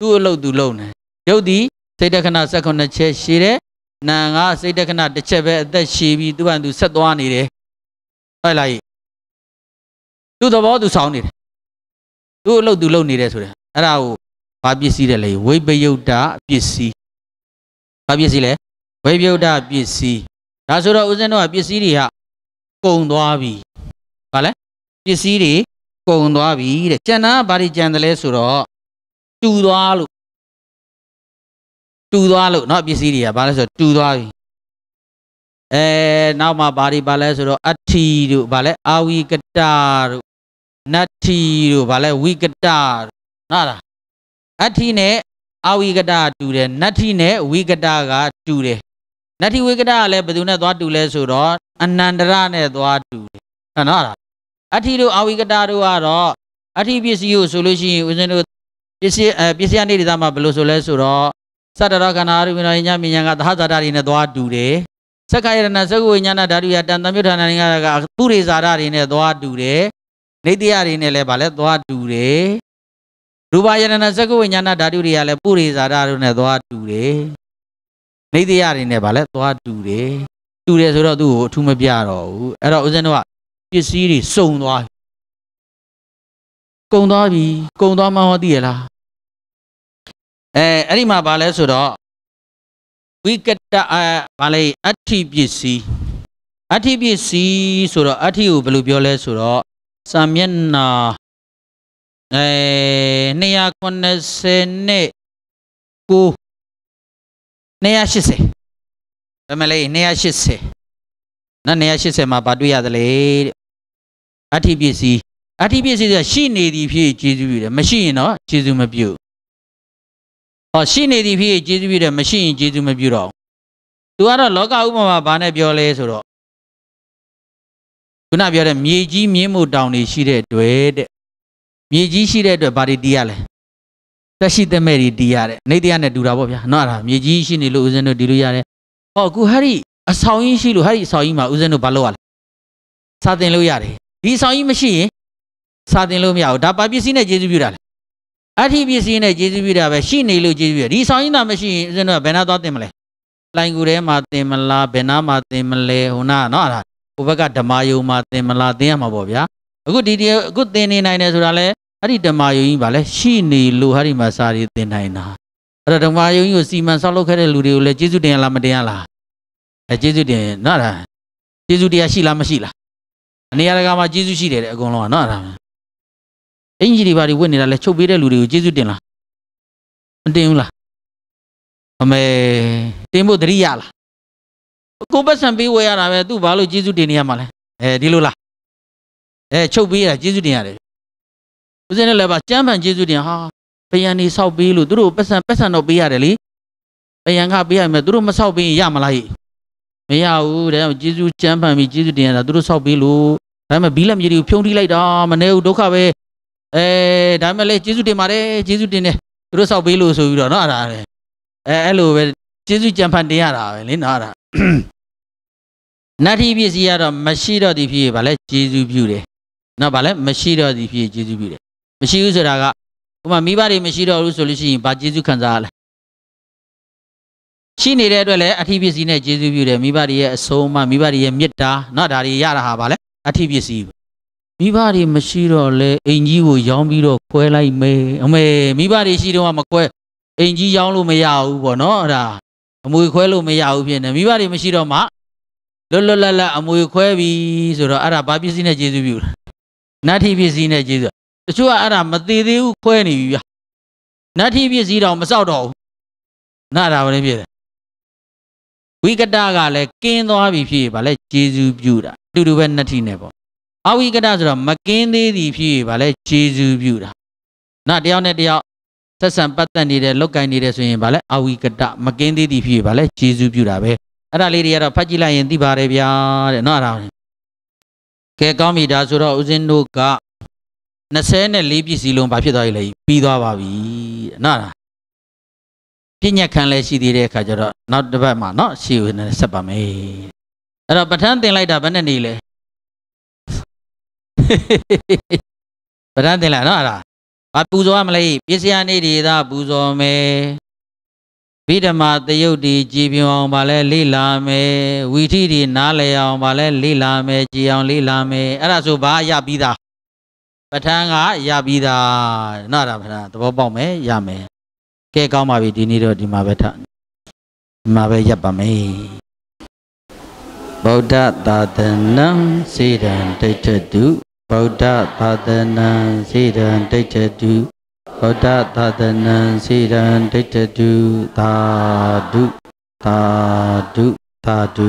သူ့အလုပ်သူလုပ်နေရုပ်သည်စိတ်တခဏ18ချက်ရှိတယ်နာကစိတ်တခဏတစ်ချက်ပဲအသက်ရှိပြီးသူ့ဟန်သူဆက်သွားနေတယ်ဟုတ်လားသူ့သဘောသူဆောင်နေတယ်သူ့အလုပ်သူလုပ်နေတယ်ဆိုတယ်အဲ့ဒါကိုဘာပစ္စည်းတဲ့လဲဝိပယုတ်တာပစ္စည်းဘာပစ္စည်းလဲဝိပယုတ်တာပစ္စည်းဒါဆိုတော့ဦးဇင်းတို့ကပစ္စည်းတွေဟာကုန်သွားပြီဘာလဲပစ္စည်းတွေကုန်သွားပြီတဲ့ကျန်တာဘာတွေကျန်တယ်လဲဆိုတော့တူသွားလို့တူသွားလို့เนาะပစ္စည်းတွေကဘာလဲဆိုတော့တူသွားပြီအဲနောက်မှာဘာတွေဘာလဲဆိုတော့အဋ္ဌီတို့ဘာလဲအာဝိကတာတို့နတ္ထီတို့ဘာလဲဝိကတာတို့နားလားအဋ္ဌိနဲ့အာဝိကတတူတယ်နတ္ထိနဲ့ဝိကတကတူတယ်နတ္ထိဝိကတကလည်းဘယ်သူနဲ့သွားတူလဲဆိုတော့အနန္တရနဲ့သွားတူတယ်ဟုတ်နော်အဋ္ဌိတို့အာဝိကတတို့ကတော့အဋ္ဌိပစ္စည်းကိုဆိုလို့ရှိရင်ဦးဇင်းတို့ပစ္စည်းပစ္စည်းအနေဒီသားမှာဘယ်လိုဆိုလဲဆိုတော့စတ္တရခန္ဓာအရူပနာညမြညာကသဟဇာတာတွေနဲ့သွားတူတယ်သက္ခယရဏသက္ကဝိညာဏဓာတုယတန်တမြဋ္ဌာဏတွေကပုရိဇာတာတွေနဲ့သွားတူတယ်နေတ္တရတွေနဲ့လည်းဗာလဲသွားတူတယ်ရူပယတနာဇကုဝိညာဏဓာတုတွေကလည်းပုရိဇာဓာတုနဲ့သွားတူတယ်နေတိယတွေနဲ့ဗာလဲသွားတူတယ်တူတယ်ဆိုတော့သူ့ကိုအထူးမပြတော့ဘူးအဲ့တော့ဦးဇင်းတို့ကပစ္စည်းတွေစုံသွားကုံသွားပြီကုံသွားမှဟောသိရလားအဲအဲ့ဒီမှာဗာလဲဆိုတော့ဝိကတအာဗာလဲအဋ္ဌိပစ္စည်းအဋ္ဌိပစ္စည်းဆိုတော့အဋ္ဌိကိုဘယ်လိုပြောလဲဆိုတော့စာမျက်နှာအဲ290နဲ့ကို280ဗမလေး280နော်280မှာဗာတွေ့ရသလေတဲ့အဋ္ဌိပစ္စည်းအဋ္ဌိပစ္စည်းဆိုတာရှိနေသည်ဖြစ်ကျေးဇူးပြုတယ်မရှိရင်တော့ကျေးဇူးမပြုဟောရှိနေသည်ဖြစ်ကျေးဇူးပြုတယ်မရှိရင်ကျေးဇူးမပြုတော့သူကတော့လောကဥပမာဘာနဲ့ပြောလဲဆိုတော့ခုနပြောတဲ့မြေကြီးမြင်းမို့တောင်တွေရှိတဲ့တွေ့တဲ့မြေကြီးရှိတဲ့အတွက်ဘာတွေတီးရလဲတက်ရှိတက်မဲ့တွေတီးရတယ်နေတရားနဲ့တူတာပေါ့ဗျာနော်အဲ့ဒါမြေကြီးရှိနေလို့ဦးဇင်းတို့တီးလို့ရတယ်ဟောအခုဟာဒီအဆောင်ကြီးရှိလို့ဟာဒီအဆောင်ကြီးမှာဦးဇင်းတို့ဘာလုပ်ရလဲစာတင်လို့ရတယ်ဒီအဆောင်ကြီးမရှိရင်စာတင်လို့မရဘူးဒါပါပစ္စည်းနဲ့ကျေးဇူးပြုတာလေအထီးပစ္စည်းနဲ့ကျေးဇူးပြုတာပဲရှိနေလို့ကျေးဇူးပြုဒီဆောင်ကြီးသာမရှိရင်ဦးဇင်းတို့ကဘယ်နာသွားတင်မလဲလိုင်ကူထဲမှာတင်မလားဘယ်နာမှာတင်မလဲဟိုနာနော်အဲ့ဒါဟိုဘက်ကဓမာယုံမှာတင်မလားတင်ရမှာပေါ့ဗျာအခုဒီဒီအခုတင်နေနိုင်တယ်ဆိုတာလဲအဲ့ဒီဓမ္မယုံကြီးဗာလဲရှိနေလို့ဟာဒီမှာစာရီသင်နိုင်တာအဲ့တော့ဓမ္မယုံကြီးကိုစီမံဆောက်လုပ်ခဲ့တဲ့လူတွေကိုလည်းကျေးဇူးတင်ရလားမတင်ရလားအဲကျေးဇူးတင်နော်ဒါကျေးဇူးတရားရှိလားမရှိလားအနေရတကာမှာကျေးဇူးရှိတယ်တဲ့အကုန်လုံးကနော်အဲ့ဒါအင်ကြီးတွေဘာတွေဝတ်နေတာလဲချုပ်ပေးတဲ့လူတွေကိုကျေးဇူးတင်လားမတင်ဘူးလားအမေတင်ဖို့တရိရလားကိုပတ်စံပေးဝယ်ရတာပဲသူ့ဘာလို့ကျေးဇူးတင်နေရမှာလဲအဲဒီလိုလားအဲချုပ်ပေးရတာကျေးဇူးတင်ရတယ်ဦးဇင်းနဲ့လည်းပါကျမ်းပန်ကျေးဇူးတင်ဟာဘယံနေဆောက်ပေးလို့သူတို့ပတ်စံပတ်စံတော့ပေးရတယ်လေဘယံကပေးရမယ်သူတို့မဆောက်ပေးရင်ရမလားဟိမရဘူးတဲ့ကျေးဇူးကျမ်းပန်ပြီးကျေးဇူးတင်ရတာသူတို့ဆောက်ပေးလို့ဒါမှမဘီးလက်မြေတွေကိုဖြုံးထိလိုက်တာမနေဘူးဒုက္ခပဲအဲဒါမှလည်းကျေးဇူးတင်ပါတယ်ကျေးဇူးတင်တယ်သူတို့ဆောက်ပေးလို့ဆိုပြီးတော့နော်အဲ့ဒါလေအဲအဲ့လိုပဲကျေးဇူးကျမ်းပန်တင်ရတာပဲလေနော်အဲ့ဒါနတ်တိပစ္စည်းကတော့မရှိတော့သည်ဖြစ်ရပါလဲကျေးဇူးပြုတယ်နော်ဗာလဲမရှိတော့သည်ဖြစ်ကျေးဇူးပြုတယ်မရှိဘူးဆိုတာကဥမာမိဘတွေမရှိတော့ဘူးဆိုလို့ရှိရင်ဘာကျေးဇူးခံစားရလဲရှိနေတဲ့အတွက်လည်းအထီးပစ္စည်းနဲ့ကျေးဇူးပြုတယ်မိဘတွေရဲ့အဆုံးအမမိဘတွေရဲ့မေတ္တာเนาะဒါတွေရတာဟာဗာလဲအထီးပစ္စည်းမိဘတွေမရှိတော့လဲအိမ်ကြီးကို ရောင်းပြီးတော့ခွဲလိုက်မေအမေမိဘတွေရှိတော့မခွဲအိမ်ကြီးရောင်းလို့မရဘူးပေါ့เนาะအဲ့ဒါအမွေခွဲလို့မရဘူးဖြစ်နေမိဘတွေမရှိတော့မှလွတ်လွတ်လပ်လပ်အမွေခွဲပြီဆိုတော့အဲ့ဒါဘာပစ္စည်းနဲ့ကျေးဇူးပြုလဲနတ်ထီပစ္စည်းနဲ့ကျေးဇူးတချို့ကအဲ့ဒါမသေးသေးဘူးခွဲနေပြီဗျနတ်ထိပစ္စည်းတော်မစောက်တော့ဘူးနာတာဝင်ဖြစ်တယ်ဝိကတကလည်းကင်းသွားပြီဖြစ်ပါလဲဂျေဇူးပြုတာအတူတူပဲနတ်ထိနဲ့ပေါ့အဝိကတဆိုတော့မကင်းသေးသည်ဖြစ်ပါလဲဂျေဇူးပြုတာ နာတယောက်နဲ့တယောက်ဆက်ဆံပတ်သက်နေတယ်လောက်ကင်နေတယ်ဆိုရင်ဗာလဲအဝိကတမကင်းသေးသည်ဖြစ်ဗာလဲဂျေဇူးပြုတာပဲအဲ့ဒါလေးတွေကတော့ဖတ်ကြည့်လိုက်ရင်သိပါတယ်ဗျာတဲ့နော်အဲ့ဒါကဲကောင်းပြီဒါဆိုတော့ဦးဇင်းတို့က24ပစ္စည်းလုံးဘာဖြစ်သွားပြီလဲပြီးသွားပါပြီနော်ပြညတ်ခံလည်းရှိသေးတဲ့အခါကျတော့နောက်တစ်ပတ်မှာနော်ရှေ့ဝင်နေဆက်ပါမယ်အဲ့တော့ပဋ္ဌာန်းသင်လိုက်တာဘယ်နဲ့နေလဲပဋ္ဌာန်းသင်လိုက်နော်အဲ့ဒါဘာပူဇော်ရမလဲပစ္စယနေ့ဒီသာပူဇော်မယ်ဗိဓမာတယုတ်ဒီကြည်ပြောင်းအောင်ဗာလဲလေ့လာမယ်ဝီထိဒီနားလည်အောင်ဗာလဲလေ့လာမယ်ကြည်အောင်လေ့လာမယ်အဲ့ဒါဆိုဘာရပြီးသားပဋ္ဌာန်းကရပြီးသားနော်ဒါဗလားသဘောပေါက်မယ်ရမယ်ကဲကောင်းပါပြီဒီနေ့တော့ဒီမှာပဲထဒီမှာပဲရပ်ပါမယ်ဗုဒ္ဓသာသနံစေတံဒိဋ္ဌတုဗုဒ္ဓသာသနံစေတံဒိဋ္ဌတုဗုဒ္ဓသာသနံစေတံဒိဋ္ဌတုသာဓုသာဓုသာဓု